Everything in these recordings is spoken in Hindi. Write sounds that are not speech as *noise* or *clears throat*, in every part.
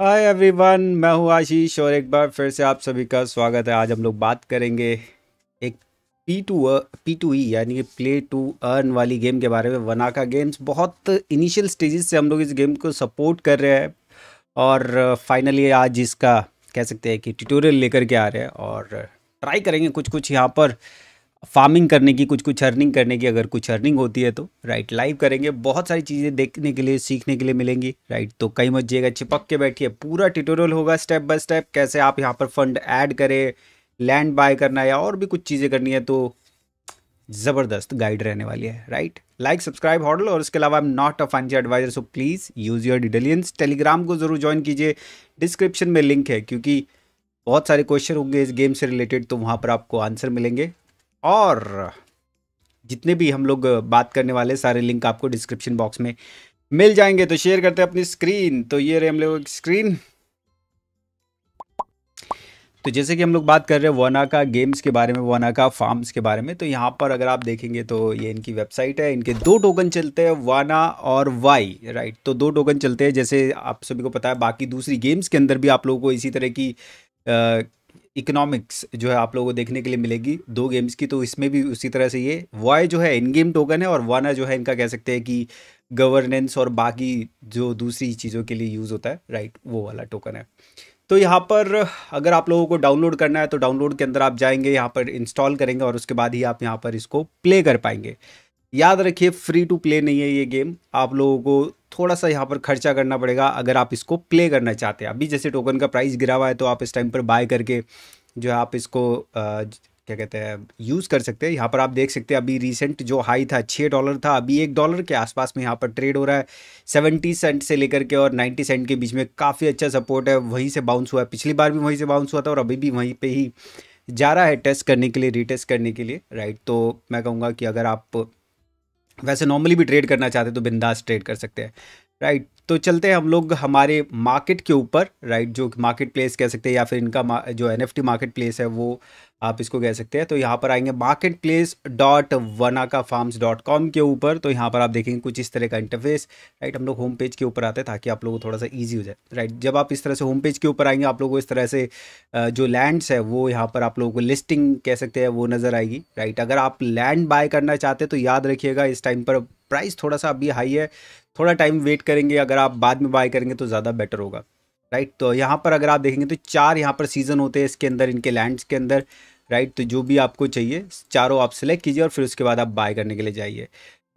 हाय एवरीवन मैं हूं आशीष और एक बार फिर से आप सभी का स्वागत है आज हम लोग बात करेंगे एक P two P two E यानी कि प्ले टू अर्न वाली गेम के बारे में वनाका गेम्स बहुत इनिशियल स्टेजेस से हम लोग इस गेम को सपोर्ट कर रहे हैं और फाइनली आज इसका कह सकते हैं कि ट्यूटोरियल लेकर के आ रहे हैं और ट्राई करेंगे कुछ कुछ यहाँ पर फार्मिंग करने की कुछ कुछ अर्निंग करने की अगर कुछ अर्निंग होती है तो राइट लाइव करेंगे बहुत सारी चीज़ें देखने के लिए सीखने के लिए मिलेंगी राइट तो कहीं जाइएगा चिपक के बैठिए पूरा ट्यूटोरियल होगा स्टेप बाय स्टेप कैसे आप यहाँ पर फंड ऐड करें लैंड बाय करना या और भी कुछ चीज़ें करनी है तो ज़बरदस्त गाइड रहने वाली है राइट लाइक सब्सक्राइब हॉडल और इसके अलावा I am not a financial advisor so please use your डिटेलियंस टेलीग्राम को ज़रूर ज्वाइन कीजिए डिस्क्रिप्शन में लिंक है क्योंकि बहुत सारे क्वेश्चन होंगे इस गेम से रिलेटेड तो वहाँ पर आपको आंसर मिलेंगे और जितने भी हम लोग बात करने वाले सारे लिंक आपको डिस्क्रिप्शन बॉक्स में मिल जाएंगे तो शेयर करते हैं अपनी स्क्रीन तो ये रहे हम लोग स्क्रीन तो जैसे कि हम लोग बात कर रहे हैं वना का गेम्स के बारे में वना का फार्म्स के बारे में तो यहाँ पर अगर आप देखेंगे तो ये इनकी वेबसाइट है इनके दो टोकन चलते हैं वाना और वाई राइट तो दो टोकन चलते हैं जैसे आप सभी को पता है बाकी दूसरी गेम्स के अंदर भी आप लोगों को इसी तरह की आ, इकोनॉमिक्स जो है आप लोगों को देखने के लिए मिलेगी दो गेम्स की तो इसमें भी उसी तरह से ये वाई जो है इन गेम टोकन है और वाना जो है इनका कह सकते हैं कि गवर्नेंस और बाकी जो दूसरी चीज़ों के लिए यूज़ होता है राइट वो वाला टोकन है तो यहाँ पर अगर आप लोगों को डाउनलोड करना है तो डाउनलोड के अंदर आप जाएंगे यहाँ पर इंस्टॉल करेंगे और उसके बाद ही आप यहाँ पर इसको प्ले कर पाएंगे याद रखिए फ्री टू प्ले नहीं है ये गेम आप लोगों को थोड़ा सा यहाँ पर खर्चा करना पड़ेगा अगर आप इसको प्ले करना चाहते हैं अभी जैसे टोकन का प्राइस गिरा हुआ है तो आप इस टाइम पर बाय करके जो है आप इसको क्या कहते हैं यूज़ कर सकते हैं यहाँ पर आप देख सकते हैं अभी रिसेंट जो हाई था छः डॉलर था अभी एक डॉलर के आसपास में यहाँ पर ट्रेड हो रहा है सेवेंटी सेंट से लेकर के और नाइन्टी सेंट के बीच में काफ़ी अच्छा सपोर्ट है वहीं से बाउंस हुआ है पिछली बार भी वहीं से बाउंस हुआ था और अभी भी वहीं पर ही जा रहा है टेस्ट करने के लिए रिटेस्ट करने के लिए राइट तो मैं कहूँगा कि अगर आप वैसे नॉर्मली भी ट्रेड करना चाहते हैं तो बिंदास ट्रेड कर सकते हैं राइट तो चलते हैं हम लोग हमारे मार्केट के ऊपर राइट जो मार्केट प्लेस कह सकते हैं या फिर इनका जो N F T marketplace है वो आप इसको कह सकते हैं तो यहाँ पर आएंगे marketplace dot Wanaka farms dot com के ऊपर तो यहाँ पर आप देखेंगे कुछ इस तरह का इंटरफेस राइट हम लोग होम पेज के ऊपर आते हैं ताकि आप लोगों को थोड़ा सा ईजी हो जाए राइट जब आप इस तरह से होम पेज के ऊपर आएंगे आप लोगों को इस तरह से जो लैंड्स है वो यहाँ पर आप लोगों को लिस्टिंग कह सकते हैं वो नज़र आएगी राइट अगर आप लैंड बाय करना चाहते हैं तो याद रखिएगा इस टाइम पर प्राइस थोड़ा सा अभी हाई है थोड़ा टाइम वेट करेंगे अगर आप बाद में बाय करेंगे तो ज़्यादा बेटर होगा राइट तो यहाँ पर अगर आप देखेंगे तो चार यहाँ पर सीज़न होते हैं इसके अंदर इनके लैंड्स के अंदर राइट तो जो भी आपको चाहिए चारों आप सेलेक्ट कीजिए और फिर उसके बाद आप बाय करने के लिए जाइए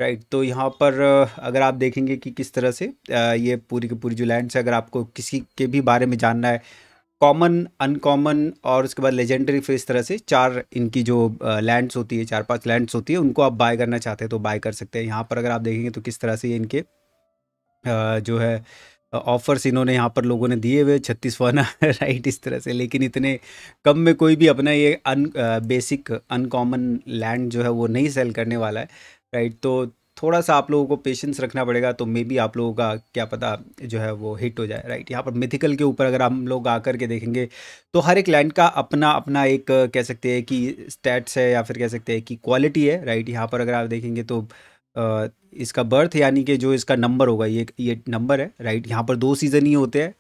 राइट तो यहाँ पर अगर आप देखेंगे कि किस तरह से ये पूरी की पूरी जो लैंड्स है अगर आपको किसी के भी बारे में जानना है कॉमन अनकॉमन और उसके बाद लेजेंडरी फिर इस तरह से चार इनकी जो लैंड्स होती है चार पांच लैंड्स होती है उनको आप बाय करना चाहते हैं तो बाय कर सकते हैं यहाँ पर अगर आप देखेंगे तो किस तरह से इनके जो है ऑफर्स इन्होंने यहाँ पर लोगों ने दिए हुए छत्तीस वाना राइट *laughs* इस तरह से लेकिन इतने कम में कोई भी अपना ये अन बेसिक अनकॉमन लैंड जो है वो नहीं सेल करने वाला है राइट तो थोड़ा सा आप लोगों को पेशेंस रखना पड़ेगा तो मे बी आप लोगों का क्या पता जो है वो हिट हो जाए राइट यहाँ पर मिथिकल के ऊपर अगर हम लोग आकर के देखेंगे तो हर एक लैंड का अपना अपना एक कह सकते हैं कि स्टैट्स है या फिर कह सकते हैं कि क्वालिटी है राइट यहाँ पर अगर आप देखेंगे तो इसका बर्थ यानी कि जो इसका नंबर होगा ये ये नंबर है राइट यहाँ पर दो सीज़न ही होते हैं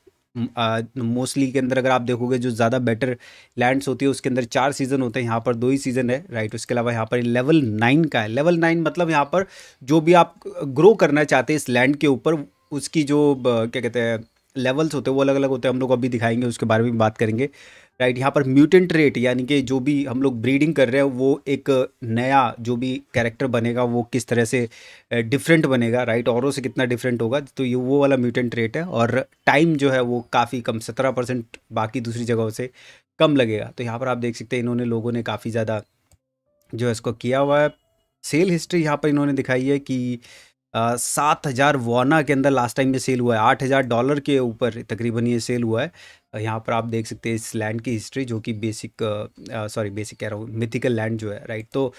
मोस्टली के अंदर अगर आप देखोगे जो ज़्यादा बेटर लैंड्स होती है उसके अंदर चार सीज़न होते हैं यहाँ पर दो ही सीज़न है राइट उसके अलावा यहाँ पर लेवल नाइन का है लेवल नाइन मतलब यहाँ पर जो भी आप ग्रो करना चाहते हैं इस लैंड के ऊपर उसकी जो क्या कहते हैं लेवल्स होते हैं वो अलग अलग होते हैं हम लोग अभी दिखाएंगे उसके बारे में बात करेंगे राइट यहाँ पर म्यूटेंट रेट यानी कि जो भी हम लोग ब्रीडिंग कर रहे हैं वो एक नया जो भी कैरेक्टर बनेगा वो किस तरह से डिफरेंट बनेगा राइट औरों से कितना डिफरेंट होगा तो ये वो वाला म्यूटेंट रेट है और टाइम जो है वो काफ़ी कम सत्रह परसेंट बाकी दूसरी जगहों से कम लगेगा तो यहाँ पर आप देख सकते हैं इन्होंने लोगों ने काफ़ी ज़्यादा जो है इसको किया हुआ है सेल हिस्ट्री यहाँ पर इन्होंने दिखाई है कि सात हज़ार वाना के अंदर लास्ट टाइम ये सेल हुआ है आठ हज़ार डॉलर के ऊपर तकरीबन ये सेल हुआ है यहाँ पर आप देख सकते हैं इस लैंड की हिस्ट्री जो कि बेसिक सॉरी बेसिक कह रहा हूँ मिथिकल लैंड जो है राइट तो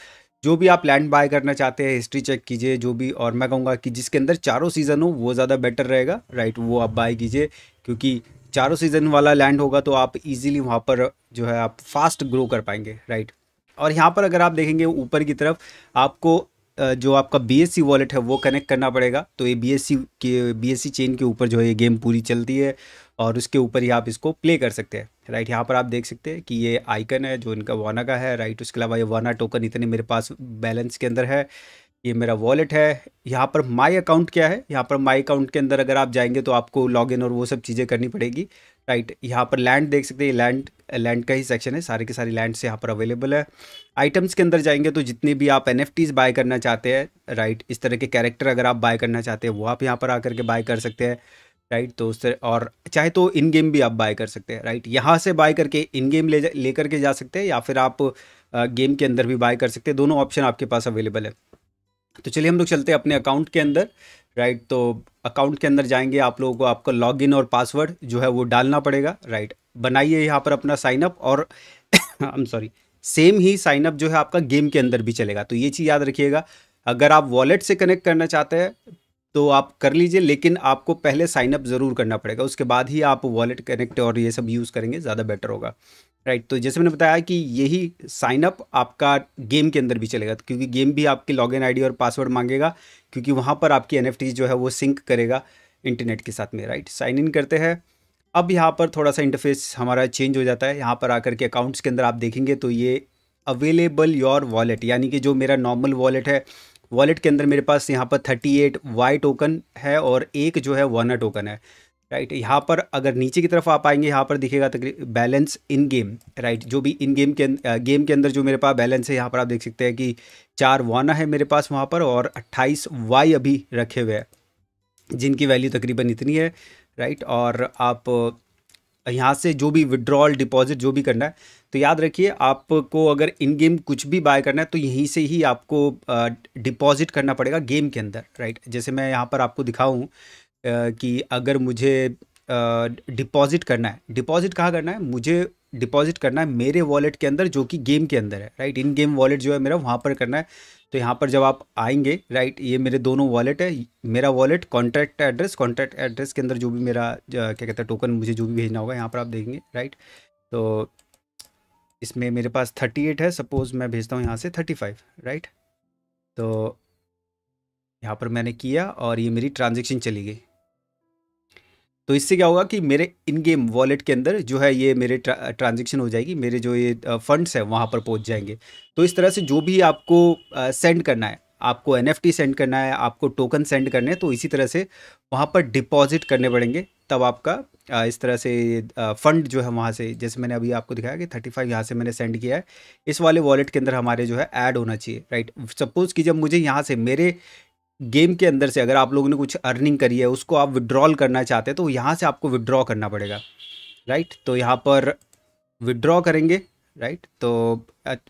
जो भी आप लैंड बाय करना चाहते हैं हिस्ट्री चेक कीजिए जो भी और मैं कहूँगा कि जिसके अंदर चारों सीज़न हो वो ज़्यादा बेटर रहेगा राइट वो आप बाय कीजिए क्योंकि चारों सीज़न वाला लैंड होगा तो आप इजीली वहाँ पर जो है आप फास्ट ग्रो कर पाएंगे राइट और यहाँ पर अगर आप देखेंगे ऊपर की तरफ आपको जो आपका बी एस सी वॉलेट है वो कनेक्ट करना पड़ेगा तो ये बी एस सी के बी एस सी चेन के ऊपर जो है ये गेम पूरी चलती है और उसके ऊपर ही आप इसको प्ले कर सकते हैं राइट यहाँ पर आप देख सकते हैं कि ये आइकन है जो इनका वाना का है राइट उसके अलावा ये वाना टोकन इतने मेरे पास बैलेंस के अंदर है ये मेरा वॉलेट है यहाँ पर माई अकाउंट क्या है यहाँ पर माई अकाउंट के अंदर अगर आप जाएंगे तो आपको लॉगिन और वो सब चीज़ें करनी पड़ेगी राइट यहाँ पर लैंड देख सकते हैं लैंड लैंड का ही सेक्शन है सारे के सारे लैंड्स यहाँ पर अवेलेबल है आइटम्स के अंदर जाएंगे तो जितने भी आप एन बाय करना चाहते हैं राइट इस तरह के कैरेक्टर अगर आप बाय करना चाहते हैं वो आप यहाँ पर आकर के बाय कर सकते हैं राइट तो उस और चाहे तो इन गेम भी आप बाय कर सकते हैं राइट यहाँ से बाय करके इन गेम ले लेकर के जा सकते हैं या फिर आप गेम के अंदर भी बाय कर सकते हैं दोनों ऑप्शन आपके पास अवेलेबल है तो चलिए हम लोग चलते हैं अपने अकाउंट के अंदर राइट तो अकाउंट के अंदर जाएंगे आप लोगों को आपका लॉगिन और पासवर्ड जो है वो डालना पड़ेगा राइट बनाइए यहाँ पर अपना साइनअप और आई एम सॉरी सेम ही साइनअप जो है आपका गेम के अंदर भी चलेगा तो ये चीज़ याद रखिएगा अगर आप वॉलेट से कनेक्ट करना चाहते हैं तो आप कर लीजिए लेकिन आपको पहले साइनअप ज़रूर करना पड़ेगा उसके बाद ही आप वॉलेट कनेक्ट और ये सब यूज़ करेंगे ज़्यादा बेटर होगा राइट तो जैसे मैंने बताया कि यही साइनअप आपका गेम के अंदर भी चलेगा तो क्योंकि गेम भी आपकी लॉग इन और पासवर्ड मांगेगा क्योंकि वहाँ पर आपकी एन जो है वो सिंक करेगा इंटरनेट के साथ में राइट साइन इन करते हैं अब यहाँ पर थोड़ा सा इंटरफेस हमारा चेंज हो जाता है यहाँ पर आकर के अकाउंट्स के अंदर आप देखेंगे तो ये अवेलेबल योर वॉलेट यानी कि जो मेरा नॉर्मल वॉलेट है वॉलेट के अंदर मेरे पास यहाँ पर थर्टी एट वाई टोकन है और एक जो है वन टोकन है राइट right? यहाँ पर अगर नीचे की तरफ आप आएंगे यहाँ पर दिखेगा तक बैलेंस इन गेम राइट जो भी इन गेम के गेम अं, के अंदर जो मेरे पास बैलेंस है यहाँ पर आप देख सकते हैं कि चार वाना है मेरे पास वहाँ पर और अट्ठाईस वाई अभी रखे हुए हैं जिनकी वैल्यू तकरीबन इतनी है राइट और आप यहाँ से जो भी विड्रॉल डिपॉजिट जो भी करना है तो याद रखिए आपको अगर इन गेम कुछ भी बाय करना है तो यहीं से ही आपको डिपॉजिट करना पड़ेगा गेम के अंदर राइट जैसे मैं यहाँ पर आपको दिखाऊँ कि अगर मुझे डिपॉजिट करना है डिपॉजिट कहाँ करना है मुझे डिपॉजिट करना है मेरे वॉलेट के अंदर जो कि गेम के अंदर है राइट इन गेम वॉलेट जो है मेरा वहाँ पर करना है तो यहाँ पर जब आप आएंगे राइट ये मेरे दोनों वॉलेट है मेरा wallet contract address contract address के अंदर जो भी मेरा क्या कहता है टोकन मुझे जो भी भेजना होगा यहाँ पर आप देखेंगे राइट तो इसमें मेरे पास थर्टी एट है सपोज़ मैं भेजता हूँ यहाँ से थर्टी फाइव राइट तो यहाँ पर मैंने किया और ये मेरी ट्रांजेक्शन चली गई तो इससे क्या होगा कि मेरे इन गेम वॉलेट के अंदर जो है ये मेरे ट्रांजेक्शन हो जाएगी मेरे जो ये फंड्स हैं वहाँ पर पहुँच जाएंगे तो इस तरह से जो भी आपको सेंड करना है आपको एन सेंड करना है आपको टोकन सेंड करने हैं तो इसी तरह से वहाँ पर डिपॉजिट करने पड़ेंगे तब आपका इस तरह से फ़ंड जो है वहाँ से जैसे मैंने अभी आपको दिखाया कि थर्टी फाइव यहाँ से मैंने सेंड किया है इस वाले वॉलेट के अंदर हमारे जो है ऐड होना चाहिए राइट सपोज़ कि जब मुझे यहाँ से मेरे गेम के अंदर से अगर आप लोगों ने कुछ अर्निंग करी है उसको आप विड्रॉल करना चाहते हैं तो यहाँ से आपको विड्रॉ करना पड़ेगा राइट तो यहाँ पर विड्रॉ करेंगे राइट तो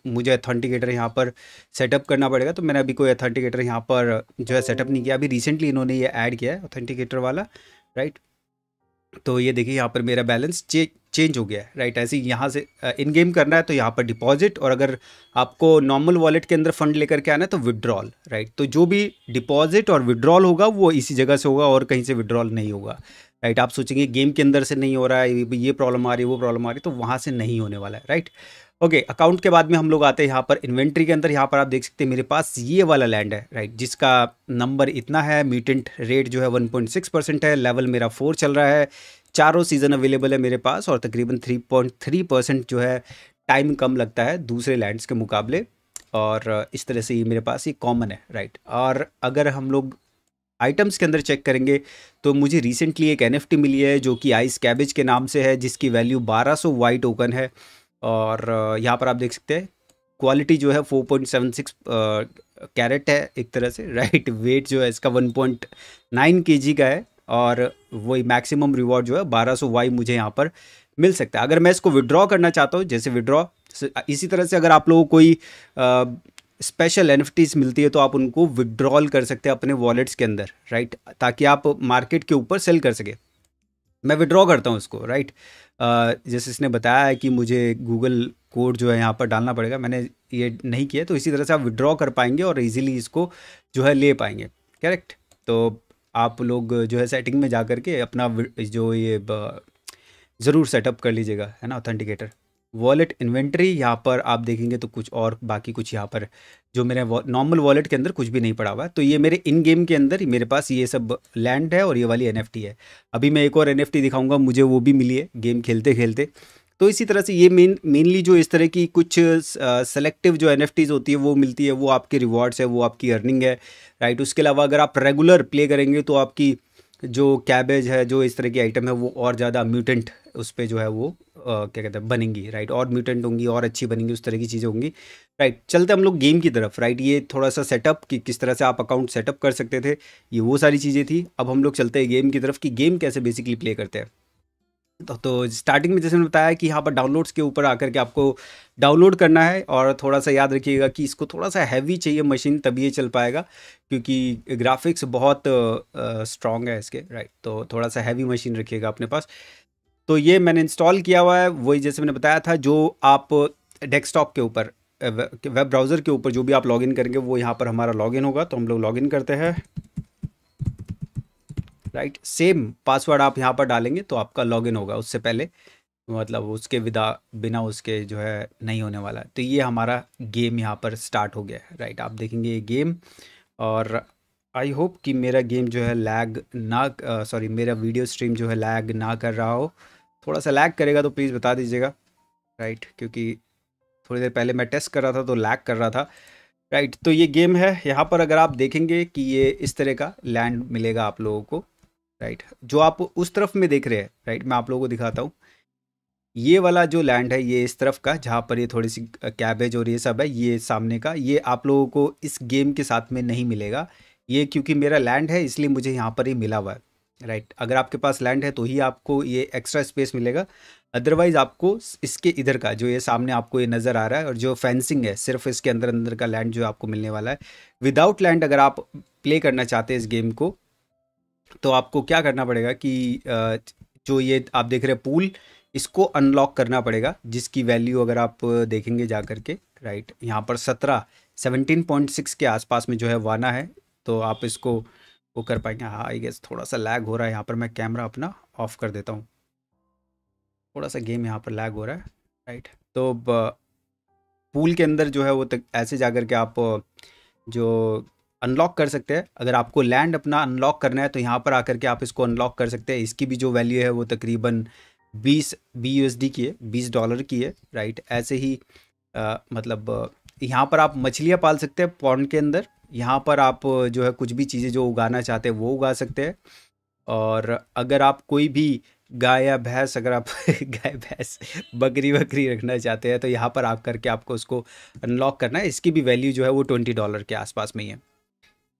मुझे अथेंटिकेटर यहाँ पर सेटअप करना पड़ेगा तो मैंने अभी कोई अथेंटिकेटर यहाँ पर जो है सेटअप नहीं किया अभी रिसेंटली इन्होंने ये ऐड किया है अथेंटिकेटर वाला राइट तो ये देखिए यहाँ पर मेरा बैलेंस चे, चेंज हो गया है राइट ऐसे यहाँ से इन गेम करना है तो यहाँ पर डिपॉजिट और अगर आपको नॉर्मल वॉलेट के अंदर फंड लेकर के आना है तो विड्रॉल राइट तो जो भी डिपॉजिट और विड्रॉल होगा वो इसी जगह से होगा और कहीं से विड्रॉल नहीं होगा राइट आप सोचेंगे गेम के अंदर से नहीं हो रहा है ये प्रॉब्लम आ रही है वो प्रॉब्लम आ रही है तो वहाँ से नहीं होने वाला है राइट ओके okay, अकाउंट के बाद में हम लोग आते हैं यहाँ पर इन्वेंट्री के अंदर यहाँ पर आप देख सकते हैं मेरे पास ये वाला लैंड है राइट जिसका नंबर इतना है म्यूटेंट रेट जो है 1.6 परसेंट है लेवल मेरा फोर चल रहा है चारों सीज़न अवेलेबल है मेरे पास और तकरीबन 3.3 परसेंट जो है टाइम कम लगता है दूसरे लैंड्स के मुकाबले और इस तरह से ये मेरे पास ये कॉमन है राइट और अगर हम लोग आइटम्स के अंदर चेक करेंगे तो मुझे रिसेंटली एक एन मिली है जो कि आइस कैबेज के नाम से है जिसकी वैल्यू 1200 वाइट टोकन है और यहाँ पर आप देख सकते हैं क्वालिटी जो है 4.76 कैरेट है एक तरह से राइट वेट जो है इसका 1.9 पॉइंट का है और वही मैक्सिमम रिवॉर्ड जो है 1200 वाई मुझे यहाँ पर मिल सकता है अगर मैं इसको विड्रॉ करना चाहता हूँ जैसे विड्रॉ इसी तरह से अगर आप लोगों को कोई स्पेशल एन मिलती है तो आप उनको विड्रॉल कर सकते हैं अपने वॉलेट्स के अंदर राइट ताकि आप मार्केट के ऊपर सेल कर सके मैं विड्रॉ करता हूँ उसको राइट जैसे इसने बताया है कि मुझे गूगल कोड जो है यहाँ पर डालना पड़ेगा मैंने ये नहीं किया तो इसी तरह से आप विड्रॉ कर पाएंगे और इजीली इसको जो है ले पाएंगे करेक्ट तो आप लोग जो है सेटिंग में जा कर के अपना जो ये ज़रूर सेटअप कर लीजिएगा है ना ऑथेंटिकेटर वॉलेट इन्वेंट्री यहाँ पर आप देखेंगे तो कुछ और बाकी कुछ यहाँ पर जो मेरे नॉर्मल वॉलेट के अंदर कुछ भी नहीं पड़ा हुआ है तो ये मेरे इन गेम के अंदर मेरे पास ये सब लैंड है और ये वाली एन है अभी मैं एक और एन दिखाऊंगा मुझे वो भी मिली है गेम खेलते खेलते तो इसी तरह से ये मेन मेनली जो इस तरह की कुछ सेलेक्टिव जो एन होती है वो मिलती है वो आपके रिवॉर्ड्स है वो आपकी अर्निंग है राइट उसके अलावा अगर आप रेगुलर प्ले करेंगे तो आपकी जो कैबेज है जो इस तरह की आइटम है वो और ज़्यादा म्यूटेंट उस पर जो है वो आ, क्या कहते हैं बनेंगी राइट और म्यूटेंट होंगी और अच्छी बनेंगी उस तरह की चीज़ें होंगी राइट चलते हम लोग गेम की तरफ राइट ये थोड़ा सा सेटअप कि किस तरह से आप अकाउंट सेटअप कर सकते थे ये वो सारी चीज़ें थी अब हम लोग चलते हैं गेम की तरफ कि गेम कैसे बेसिकली प्ले करते हैं तो, तो स्टार्टिंग में जैसे मैंने बताया कि यहाँ पर डाउनलोड्स के ऊपर आकर के आपको डाउनलोड करना है और थोड़ा सा याद रखिएगा कि इसको थोड़ा सा हैवी चाहिए मशीन तभी ये चल पाएगा क्योंकि ग्राफिक्स बहुत स्ट्रांग है इसके राइट तो थोड़ा सा हैवी मशीन रखिएगा अपने पास तो ये मैंने इंस्टॉल किया हुआ है वही जैसे मैंने बताया था जो आप डेस्कटॉप के ऊपर वेब ब्राउज़र के ऊपर जो भी आप लॉगिन करेंगे वो यहाँ पर हमारा लॉगिन होगा तो हम लोग लॉगिन करते हैं राइट सेम पासवर्ड आप यहाँ पर डालेंगे तो आपका लॉगिन होगा उससे पहले मतलब उसके विदा बिना उसके जो है नहीं होने वाला तो ये हमारा गेम यहाँ पर स्टार्ट हो गया है राइट आप देखेंगे ये गेम और आई होप कि मेरा गेम जो है लैग ना सॉरी मेरा वीडियो स्ट्रीम जो है लैग ना कर रहा हो थोड़ा सा लैग करेगा तो प्लीज़ बता दीजिएगा राइट क्योंकि थोड़ी देर पहले मैं टेस्ट कर रहा था तो लैग कर रहा था राइट तो ये गेम है यहाँ पर अगर आप देखेंगे कि ये इस तरह का लैंड मिलेगा आप लोगों को राइट जो आप उस तरफ में देख रहे हैं राइट मैं आप लोगों को दिखाता हूँ ये वाला जो लैंड है ये इस तरफ का जहाँ पर ये थोड़ी सी कैबेज और ये सब है ये सामने का ये आप लोगों को इस गेम के साथ में नहीं मिलेगा ये क्योंकि मेरा लैंड है इसलिए मुझे यहाँ पर ही मिला हुआ है राइट अगर आपके पास लैंड है तो ही आपको ये एक्स्ट्रा स्पेस मिलेगा अदरवाइज आपको इसके इधर का जो ये सामने आपको ये नज़र आ रहा है और जो फेंसिंग है सिर्फ इसके अंदर अंदर का लैंड जो आपको मिलने वाला है विदाउट लैंड अगर आप प्ले करना चाहते हैं इस गेम को तो आपको क्या करना पड़ेगा कि जो ये आप देख रहे हैं पूल इसको अनलॉक करना पड़ेगा जिसकी वैल्यू अगर आप देखेंगे जा करके राइट यहाँ पर सत्रह सेवनटीन पॉइंट सिक्स के आसपास में जो है वाना है तो आप इसको वो कर पाएंगे हाँ आई गेस थोड़ा सा लैग हो रहा है यहाँ पर मैं कैमरा अपना ऑफ कर देता हूँ थोड़ा सा गेम यहाँ पर लैग हो रहा है राइट तो पूल के अंदर जो है वो तक ऐसे जा कर के आप जो अनलॉक कर सकते हैं अगर आपको लैंड अपना अनलॉक करना है तो यहाँ पर आकर के आप इसको अनलॉक कर सकते हैं इसकी भी जो वैल्यू है वो तकरीबन 20 बी यू की है 20 डॉलर की है राइट ऐसे ही आ, मतलब यहाँ पर आप मछलियाँ पाल सकते हैं पॉन्ड के अंदर यहाँ पर आप जो है कुछ भी चीज़ें जो उगाना चाहते हैं वो उगा सकते हैं और अगर आप कोई भी गाय या भैंस अगर आप *laughs* गाय भैंस बकरी बकरी रखना चाहते हैं तो यहाँ पर आप करके आपको उसको अनलॉक करना है इसकी भी वैल्यू जो है वो ट्वेंटी डॉलर के आसपास में ही है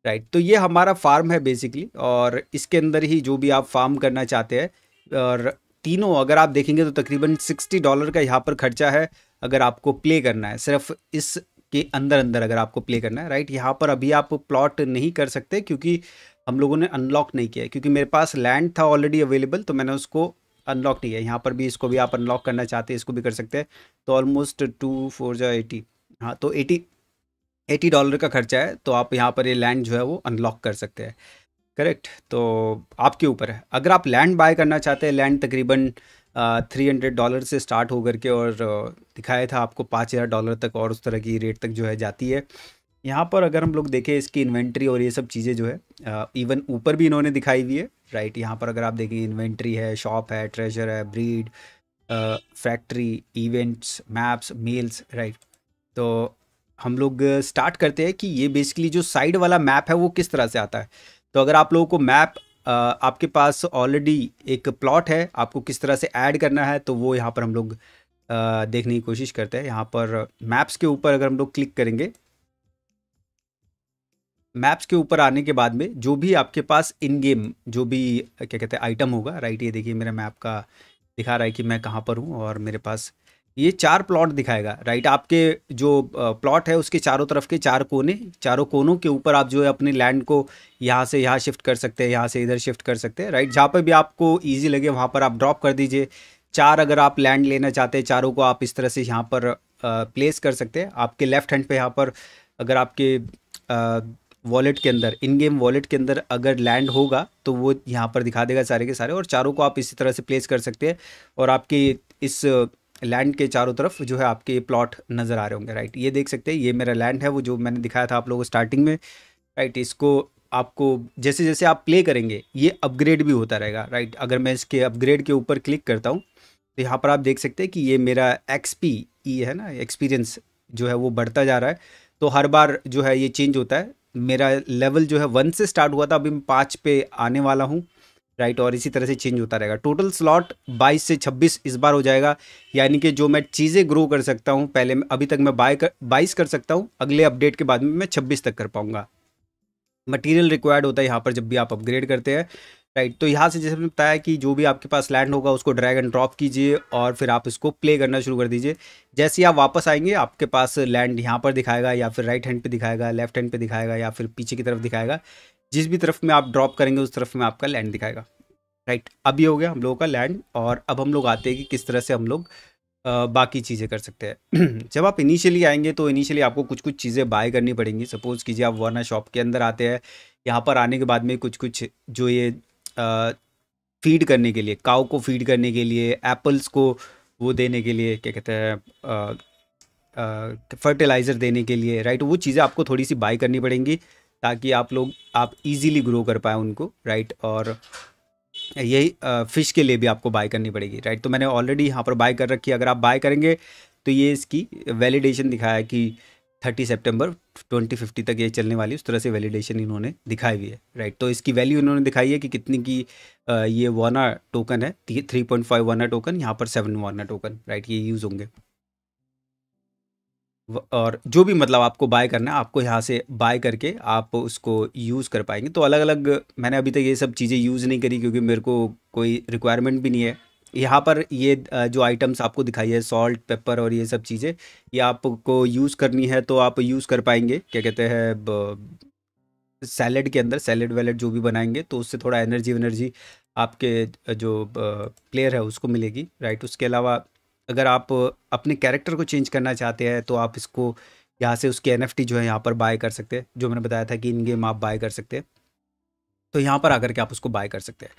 राइट तो ये हमारा फार्म है बेसिकली और इसके अंदर ही जो भी आप फार्म करना चाहते हैं और तीनों अगर आप देखेंगे तो तकरीबन सिक्सटी डॉलर का यहाँ पर खर्चा है अगर आपको प्ले करना है सिर्फ इस के अंदर अंदर अगर आपको प्ले करना है राइट यहाँ पर अभी आप प्लॉट नहीं कर सकते क्योंकि हम लोगों ने अनलॉक नहीं किया है क्योंकि मेरे पास लैंड था ऑलरेडी अवेलेबल तो मैंने उसको अनलॉक नहीं किया यहाँ पर भी इसको भी आप अनलॉक करना चाहते हैं इसको भी कर सकते हैं तो ऑलमोस्ट टू फोर जो एटी हाँ तो एटी एटी डॉलर का खर्चा है तो आप यहाँ पर ये लैंड जो है वो अनलॉक कर सकते हैं करेक्ट तो आपके ऊपर है अगर आप लैंड बाय करना चाहते हैं लैंड तकरीबन थ्री हंड्रेड डॉलर से स्टार्ट होकर के और दिखाया था आपको पाँच हज़ार डॉलर तक और उस तरह की रेट तक जो है जाती है यहाँ पर अगर हम लोग देखें इसकी इन्वेंट्री और ये सब चीज़ें जो है इवन ऊपर भी इन्होंने दिखाई हुई है राइट यहाँ पर अगर आप देखें इन्वेंट्री है शॉप है ट्रेजर है breed factory events maps mails right तो हम लोग स्टार्ट करते हैं कि ये बेसिकली जो साइड वाला मैप है वो किस तरह से आता है तो अगर आप लोगों को मैप आपके पास ऑलरेडी एक प्लॉट है आपको किस तरह से ऐड करना है तो वो यहाँ पर हम लोग देखने की कोशिश करते हैं यहाँ पर मैप्स के ऊपर अगर हम लोग क्लिक करेंगे मैप्स के ऊपर आने के बाद में जो भी आपके पास इन गेम जो भी क्या कहते हैं आइटम होगा राइट ये देखिए मेरा मैप का दिखा रहा है कि मैं कहाँ पर हूँ और मेरे पास ये चार प्लॉट दिखाएगा राइट आपके जो प्लॉट है उसके चारों तरफ के चार कोने चारों कोनों के ऊपर आप जो है अपने लैंड को यहाँ से यहाँ शिफ्ट कर सकते हैं यहाँ से इधर शिफ्ट कर सकते हैं राइट जहाँ पर भी आपको ईजी लगे वहाँ पर आप ड्रॉप कर दीजिए चार अगर आप लैंड लेना चाहते हैं चारों को आप इस तरह से यहाँ पर प्लेस कर सकते हैं आपके लेफ्ट हैंड पे यहाँ पर अगर आपके वॉलेट के अंदर इन गेम वॉलेट के अंदर अगर लैंड होगा तो वो यहाँ पर दिखा देगा सारे के सारे और चारों को आप इसी तरह से प्लेस कर सकते हैं और आपके इस लैंड के चारों तरफ जो है आपके ये प्लॉट नज़र आ रहे होंगे राइट ये देख सकते हैं ये मेरा लैंड है वो जो मैंने दिखाया था आप लोगों को स्टार्टिंग में राइट इसको आपको जैसे जैसे आप प्ले करेंगे ये अपग्रेड भी होता रहेगा राइट अगर मैं इसके अपग्रेड के ऊपर क्लिक करता हूँ तो यहाँ पर आप देख सकते हैं कि ये मेरा एक्सपी ई e है ना एक्सपीरियंस जो है वो बढ़ता जा रहा है तो हर बार जो है ये चेंज होता है मेरा लेवल जो है वन से स्टार्ट हुआ था अभी मैं पाँच पे आने वाला हूँ राइट और इसी तरह से चेंज होता रहेगा टोटल स्लॉट 22 से 26 इस बार हो जाएगा यानी कि जो मैं चीज़ें ग्रो कर सकता हूँ पहले अभी तक मैं बाय कर बाईस कर सकता हूँ अगले अपडेट के बाद में मैं छब्बीस तक कर पाऊँगा मटेरियल रिक्वायर्ड होता है यहाँ पर जब भी आप अपग्रेड करते हैं राइट तो यहाँ से जैसे मैंने बताया कि जो भी आपके पास लैंड होगा उसको ड्रैग एंड ड्रॉप कीजिए और फिर आप इसको प्ले करना शुरू कर दीजिए जैसे ही आप वापस आएंगे आपके पास लैंड यहाँ पर दिखाएगा या फिर राइट हैंड पे दिखाएगा लेफ्ट हैंड पे दिखाएगा या फिर पीछे की तरफ दिखाएगा जिस भी तरफ में आप ड्रॉप करेंगे उस तरफ में आपका लैंड दिखाएगा राइट अब ये हो गया हम लोगों का लैंड और अब हम लोग आते हैं कि किस तरह से हम लोग बाकी चीज़ें कर सकते हैं *clears throat* जब आप इनिशियली आएंगे तो इनिशियली आपको कुछ कुछ चीज़ें बाय करनी पड़ेंगी सपोज़ कीजिए आप वर्ना शॉप के अंदर आते हैं यहाँ पर आने के बाद में कुछ कुछ जो ये आ, फीड करने के लिए काव को फीड करने के लिए एप्पल्स को वो देने के लिए क्या कहते हैं फर्टिलाइज़र देने के लिए राइट वो चीज़ें आपको थोड़ी सी बाई करनी पड़ेंगी ताकि आप लोग आप इजीली ग्रो कर पाए उनको राइट और यही फ़िश के लिए भी आपको बाय करनी पड़ेगी राइट तो मैंने ऑलरेडी यहाँ पर बाय कर रखी है अगर आप बाय करेंगे तो ये इसकी वैलिडेशन दिखाया कि थर्टी सितंबर 2050 तक ये चलने वाली उस तरह से वैलिडेशन इन्होंने दिखाई हुई है राइट तो इसकी वैल्यू इन्होंने दिखाई है कि कितनी की ये वाना टोकन है थ्री पॉइंट फाइव टोकन यहाँ पर सेवन वाना टोकन राइट ये यूज़ होंगे और जो भी मतलब आपको बाय करना है आपको यहाँ से बाय करके आप उसको यूज़ कर पाएंगे तो अलग अलग मैंने अभी तक ये सब चीज़ें यूज़ नहीं करी क्योंकि मेरे को कोई रिक्वायरमेंट भी नहीं है यहाँ पर ये जो आइटम्स आपको दिखाई है सॉल्ट पेपर और ये सब चीज़ें ये आपको यूज़ करनी है तो आप यूज़ कर पाएंगे क्या कहते हैं सैलड के अंदर सैलड वैलड जो भी बनाएंगे तो उससे थोड़ा एनर्जी वनर्जी आपके जो प्लेयर है उसको मिलेगी राइट उसके अलावा अगर आप अपने कैरेक्टर को चेंज करना चाहते हैं तो आप इसको यहाँ से उसके एन जो है यहाँ पर बाय कर सकते हैं जो मैंने बताया था कि इन गेम आप बाय कर सकते हैं तो यहाँ पर आकर के आप उसको बाय कर सकते हैं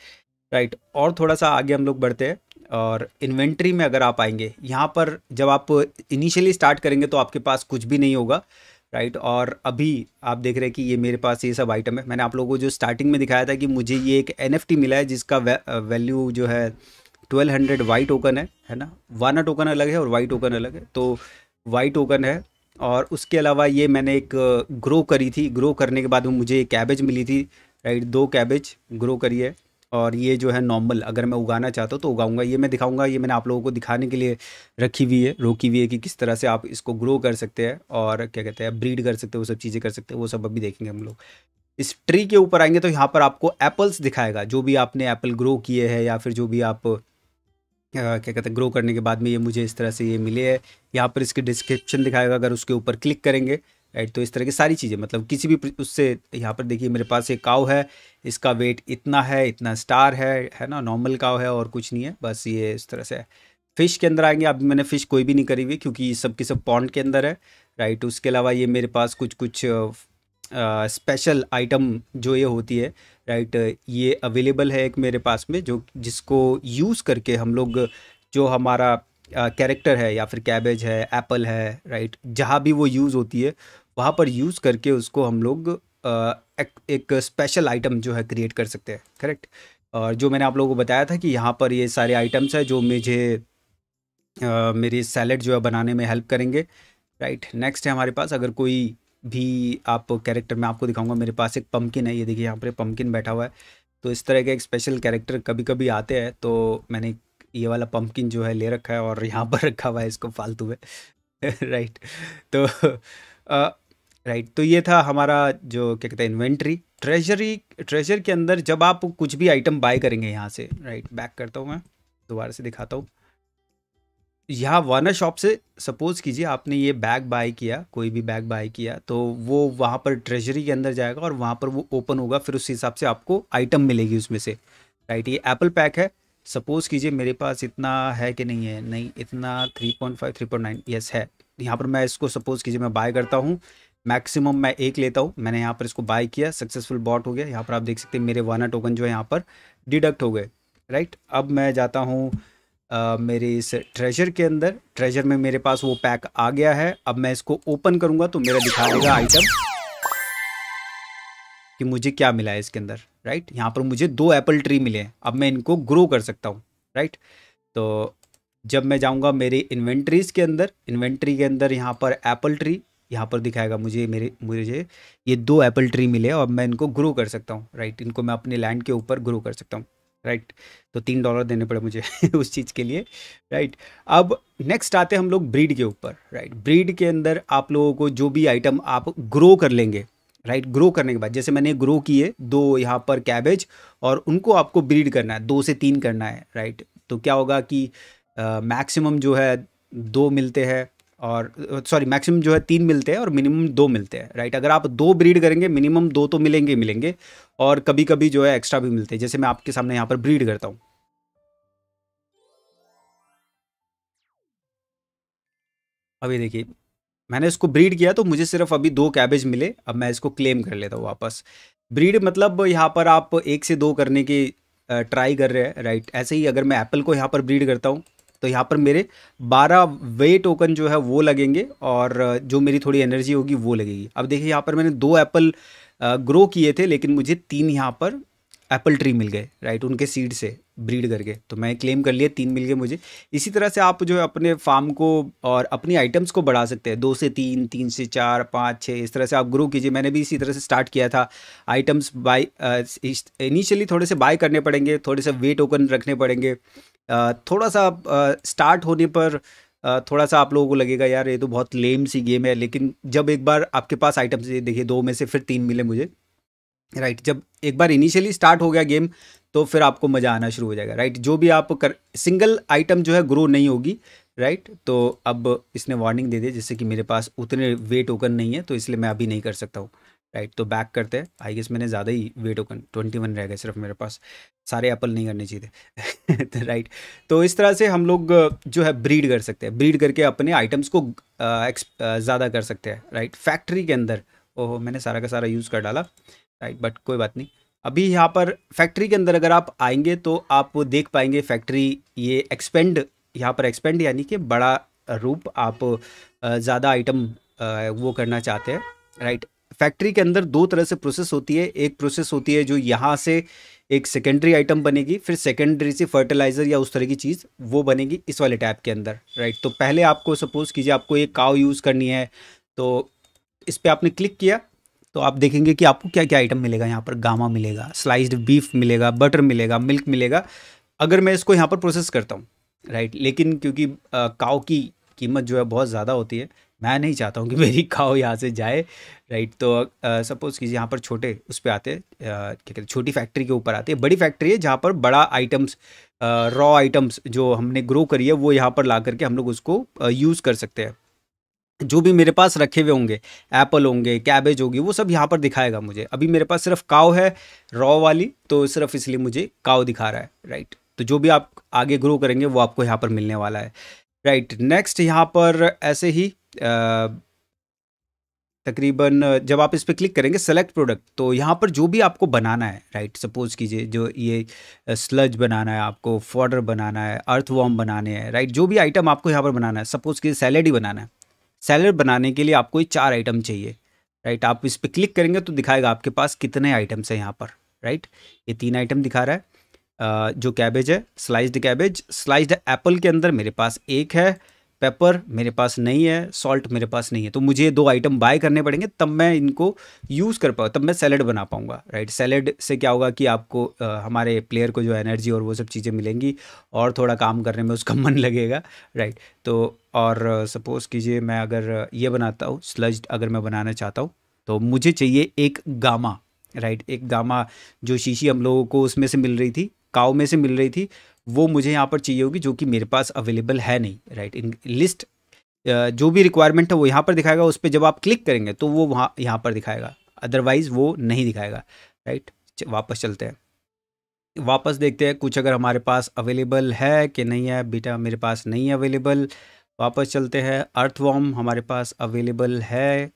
राइट और थोड़ा सा आगे हम लोग बढ़ते हैं और इन्वेंट्री में अगर आप आएंगे यहाँ पर जब आप इनिशियली स्टार्ट करेंगे तो आपके पास कुछ भी नहीं होगा राइट और अभी आप देख रहे हैं कि ये मेरे पास ये सब आइटम है मैंने आप लोगों को जो स्टार्टिंग में दिखाया था कि मुझे ये एक एन मिला है जिसका वैल्यू जो है ट्वेल्व हंड्रेड वाई टोकन है है ना वाना टोकन अलग है और वाई टोकन अलग है तो वाई टोकन है और उसके अलावा ये मैंने एक ग्रो uh, करी थी ग्रो करने के बाद मुझे कैबेज मिली थी राइट दो कैबेज ग्रो करी है और ये जो है नॉर्मल अगर मैं उगाना चाहता हूँ तो उगाऊंगा ये मैं दिखाऊंगा ये मैंने आप लोगों को दिखाने के लिए रखी हुई है रोकी हुई है कि किस तरह से आप इसको ग्रो कर सकते हैं और क्या कहते हैं ब्रीड कर सकते हैं वो सब चीज़ें कर सकते हैं वो सब अभी देखेंगे हम लोग इस ट्री के ऊपर आएंगे तो यहाँ पर आपको एप्पल्स दिखाएगा जो भी आपने एप्पल ग्रो किए हैं या फिर जो भी आप क्या कहते हैं ग्रो करने के बाद में ये मुझे इस तरह से ये मिले है यहाँ पर इसके डिस्क्रिप्शन दिखाएगा अगर उसके ऊपर क्लिक करेंगे राइट तो इस तरह की सारी चीज़ें मतलब किसी भी उससे यहाँ पर देखिए मेरे पास ये काव है इसका वेट इतना है इतना स्टार है है ना नॉर्मल काव है और कुछ नहीं है बस ये इस तरह से है फ़िश के अंदर आएंगे अभी मैंने फ़िश कोई भी नहीं करी हुई क्योंकि सब की सब पॉन्ड के अंदर है राइट उसके अलावा ये मेरे पास कुछ कुछ स्पेशल आइटम जो ये होती है राइट ये अवेलेबल है एक मेरे पास में जो जिसको यूज़ करके हम लोग जो हमारा कैरेक्टर है या फिर कैबेज है एप्पल है राइट जहाँ भी वो यूज़ होती है वहाँ पर यूज़ करके उसको हम लोग एक, एक स्पेशल आइटम जो है क्रिएट कर सकते हैं करेक्ट और जो मैंने आप लोगों को बताया था कि यहाँ पर ये सारे आइटम्स हैं जो मुझे मेरे सैलड जो है बनाने में हेल्प करेंगे राइट नेक्स्ट है हमारे पास अगर कोई भी आप कैरेक्टर में आपको दिखाऊंगा मेरे पास एक पम्पकिन है ये देखिए यहाँ पर पम्पकिन बैठा हुआ है तो इस तरह के एक स्पेशल कैरेक्टर कभी कभी आते हैं तो मैंने ये वाला पम्पकिन जो है ले रखा है और यहाँ पर रखा हुआ है इसको फालतू में राइट *laughs* तो आ, राइट तो ये था हमारा जो क्या कहते हैं इन्वेंट्री ट्रेजरी ट्रेजर के अंदर जब आप कुछ भी आइटम बाय करेंगे यहाँ से राइट बैक करता हूँ मैं दोबारा से दिखाता हूँ यहाँ वार्नर शॉप से सपोज़ कीजिए आपने ये बैग बाय किया कोई भी बैग बाय किया तो वो वहाँ पर ट्रेजरी के अंदर जाएगा और वहाँ पर वो ओपन होगा फिर उस हिसाब से आपको आइटम मिलेगी उसमें से राइट ये एप्पल पैक है सपोज़ कीजिए मेरे पास इतना है कि नहीं है नहीं इतना three point five three point nine yes है यहाँ पर मैं इसको सपोज़ कीजिए मैं बाय करता हूँ मैक्सिमम मैं एक लेता हूँ मैंने यहाँ पर इसको बाय किया सक्सेसफुल बॉट हो गया यहाँ पर आप देख सकते हैं मेरे वाना टोकन जो है यहाँ पर डिडक्ट हो गए राइट अब मैं जाता हूँ मेरे इस ट्रेजर के अंदर ट्रेजर में मेरे पास वो पैक आ गया है अब मैं इसको ओपन करूँगा तो मेरा दिखा देगा आइटम कि मुझे क्या मिला है इसके अंदर राइट यहाँ पर मुझे दो एप्पल ट्री मिले हैं अब मैं इनको ग्रो कर सकता हूँ राइट तो जब मैं जाऊँगा मेरी इन्वेंट्रीज़ के अंदर इन्वेंट्री के अंदर यहाँ पर एप्पल ट्री यहाँ पर दिखाएगा मुझे मेरे मुझे ये दो एप्पल ट्री मिले और मैं इनको ग्रो कर सकता हूँ राइट इनको मैं अपने लैंड के ऊपर ग्रो कर सकता हूँ राइट तो तीन डॉलर देने पड़े मुझे *laughs* उस चीज़ के लिए राइट अब नेक्स्ट आते हैं हम लोग ब्रीड के ऊपर राइट ब्रीड के अंदर आप लोगों को जो भी आइटम आप ग्रो कर लेंगे राइट ग्रो करने के बाद जैसे मैंने ग्रो किए दो यहाँ पर कैबेज और उनको आपको ब्रीड करना है दो से तीन करना है राइट तो क्या होगा कि मैक्सिमम जो है दो मिलते हैं और सॉरी मैक्सिमम जो है तीन मिलते हैं और मिनिमम दो मिलते हैं राइट अगर आप दो ब्रीड करेंगे मिनिमम दो तो मिलेंगे ही मिलेंगे और कभी कभी जो है एक्स्ट्रा भी मिलते हैं जैसे मैं आपके सामने यहाँ पर ब्रीड करता हूँ अभी देखिए मैंने इसको ब्रीड किया तो मुझे सिर्फ अभी दो कैबेज मिले अब मैं इसको क्लेम कर लेता हूँ वापस ब्रीड मतलब यहाँ पर आप एक से दो करने की ट्राई कर रहे हैं राइट ऐसे ही अगर मैं एप्पल को यहाँ पर ब्रीड करता हूँ तो यहाँ पर मेरे 12 वे टोकन जो है वो लगेंगे और जो मेरी थोड़ी एनर्जी होगी वो लगेगी अब देखिए यहाँ पर मैंने दो एप्पल ग्रो किए थे लेकिन मुझे तीन यहाँ पर एप्पल ट्री मिल गए राइट उनके सीड से ब्रीड करके तो मैं क्लेम कर लिया तीन मिल गए मुझे इसी तरह से आप जो है अपने फार्म को और अपनी आइटम्स को बढ़ा सकते हैं दो से तीन तीन से चार पाँच छः इस तरह से आप ग्रो कीजिए मैंने भी इसी तरह से स्टार्ट किया था आइटम्स बाय इनिशियली थोड़े से बाय करने पड़ेंगे थोड़े से वे टोकन रखने पड़ेंगे थोड़ा सा स्टार्ट होने पर थोड़ा सा आप लोगों को लगेगा यार ये तो बहुत लेम सी गेम है लेकिन जब एक बार आपके पास आइटम्स देखिए दो में से फिर तीन मिले मुझे राइट जब एक बार इनिशियली स्टार्ट हो गया गेम तो फिर आपको मज़ा आना शुरू हो जाएगा राइट जो भी आप कर सिंगल आइटम जो है ग्रो नहीं होगी राइट तो अब इसने वार्निंग दे दी जिससे कि मेरे पास उतने वे टोकन नहीं है तो इसलिए मैं अभी नहीं कर सकता हूँ राइट तो बैक करते हैं आई गेस मैंने ज़्यादा ही वेट ओकन ट्वेंटी वन रह गए सिर्फ मेरे पास सारे एप्पल नहीं करने चाहिए थे राइट *laughs* तो इस तरह से हम लोग जो है ब्रीड कर सकते हैं ब्रीड करके अपने आइटम्स को ज़्यादा कर सकते हैं राइट फैक्ट्री के अंदर ओह मैंने सारा का सारा यूज़ कर डाला राइट बट कोई बात नहीं अभी यहाँ पर फैक्ट्री के अंदर अगर आप आएंगे तो आप देख पाएंगे फैक्ट्री ये एक्सपेंड यहाँ पर एक्सपेंड यानी कि बड़ा रूप आप ज़्यादा आइटम वो करना चाहते हैं राइट फैक्ट्री के अंदर दो तरह से प्रोसेस होती है एक प्रोसेस होती है जो यहाँ से एक सेकेंडरी आइटम बनेगी फिर सेकेंडरी से फर्टिलाइज़र या उस तरह की चीज़ वो बनेगी इस वाले टैप के अंदर राइट तो पहले आपको सपोज़ कीजिए आपको एक काव यूज़ करनी है तो इस पर आपने क्लिक किया तो आप देखेंगे कि आपको क्या क्या आइटम मिलेगा यहाँ पर गामा मिलेगा स्लाइस्ड बीफ मिलेगा बटर मिलेगा मिल्क मिलेगा अगर मैं इसको यहाँ पर प्रोसेस करता हूँ राइट लेकिन क्योंकि काव की कीमत जो है बहुत ज़्यादा होती है मैं नहीं चाहता हूँ कि *laughs* मेरी काओ यहाँ से जाए राइट तो सपोज़ कीजिए यहाँ पर छोटे उस पर आते क्या कहते छोटी फैक्ट्री के ऊपर आती है बड़ी फैक्ट्री है जहाँ पर बड़ा आइटम्स रॉ आइटम्स जो हमने ग्रो करी है वो यहाँ पर ला करके हम लोग उसको यूज़ कर सकते हैं जो भी मेरे पास रखे हुए होंगे एप्पल होंगे कैबेज होगी वो सब यहाँ पर दिखाएगा मुझे अभी मेरे पास सिर्फ काव है रॉ वाली तो सिर्फ इसलिए मुझे काव दिखा रहा है राइट तो जो भी आप आगे ग्रो करेंगे वो आपको यहाँ पर मिलने वाला है राइट नेक्स्ट यहाँ पर ऐसे ही तकरीबन जब आप इस पर क्लिक करेंगे सेलेक्ट प्रोडक्ट तो यहाँ पर जो भी आपको बनाना है राइट सपोज कीजिए जो ये स्लज बनाना है आपको फॉर्डर बनाना है अर्थ वॉर्म बनाने हैं राइट जो भी आइटम आपको यहाँ पर बनाना है सपोज कीजिए सैलड ही बनाना है सैलड बनाने के लिए आपको ये चार आइटम चाहिए राइट आप इस पर क्लिक करेंगे तो दिखाएगा आपके पास कितने आइटम्स हैं यहाँ पर राइट ये तीन आइटम दिखा रहा है जो कैबेज है स्लाइस्ड कैबेज स्लाइस्ड एप्पल के अंदर मेरे पास एक है पेपर मेरे पास नहीं है सॉल्ट मेरे पास नहीं है तो मुझे दो आइटम बाय करने पड़ेंगे तब मैं इनको यूज़ कर पाऊँ तब मैं सैलड बना पाऊँगा राइट सैलड से क्या होगा कि आपको आ, हमारे प्लेयर को जो एनर्जी और वो सब चीज़ें मिलेंगी और थोड़ा काम करने में उसका *laughs* मन लगेगा राइट तो और सपोज़ कीजिए मैं अगर ये बनाता हूँ स्लज अगर मैं बनाना चाहता हूँ तो मुझे चाहिए एक गामा राइट एक गामा जो शीशी हम लोगों को उसमें से मिल रही थी काव में से मिल रही थी वो मुझे यहाँ पर चाहिए होगी जो कि मेरे पास अवेलेबल है नहीं राइट इन लिस्ट जो भी रिक्वायरमेंट है वो यहाँ पर दिखाएगा उस पर जब आप क्लिक करेंगे तो वो वहाँ यहाँ पर दिखाएगा अदरवाइज़ वो नहीं दिखाएगा राइट वापस चलते हैं वापस देखते हैं कुछ अगर हमारे पास अवेलेबल है कि नहीं है बेटा मेरे पास नहीं अवेलेबल वापस चलते हैं अर्थवॉर्म हमारे पास अवेलेबल है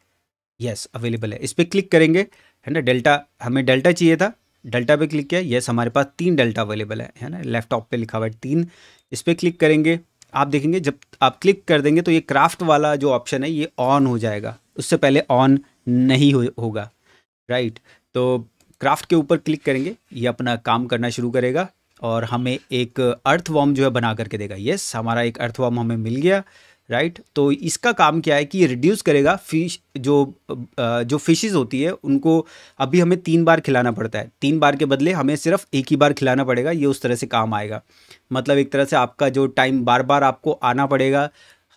यस yes, अवेलेबल है इस पर क्लिक करेंगे है ना डेल्टा हमें डेल्टा चाहिए था डेल्टा पे क्लिक किया येस हमारे पास तीन डेल्टा अवेलेबल है है ना लेफ्ट टॉप पे लिखा हुआ है तीन इस पर क्लिक करेंगे आप देखेंगे जब आप क्लिक कर देंगे तो ये क्राफ्ट वाला जो ऑप्शन है ये ऑन हो जाएगा उससे पहले ऑन नहीं हो, होगा राइट तो क्राफ्ट के ऊपर क्लिक करेंगे ये अपना काम करना शुरू करेगा और हमें एक अर्थवॉर्म जो है बना करके देगा यस हमारा एक अर्थवॉर्म हमें मिल गया राइट तो इसका काम क्या है कि ये रिड्यूस करेगा फिश जो जो फिशेस होती है उनको अभी हमें तीन बार खिलाना पड़ता है तीन बार के बदले हमें सिर्फ एक ही बार खिलाना पड़ेगा ये उस तरह से काम आएगा मतलब एक तरह से आपका जो टाइम बार बार आपको आना पड़ेगा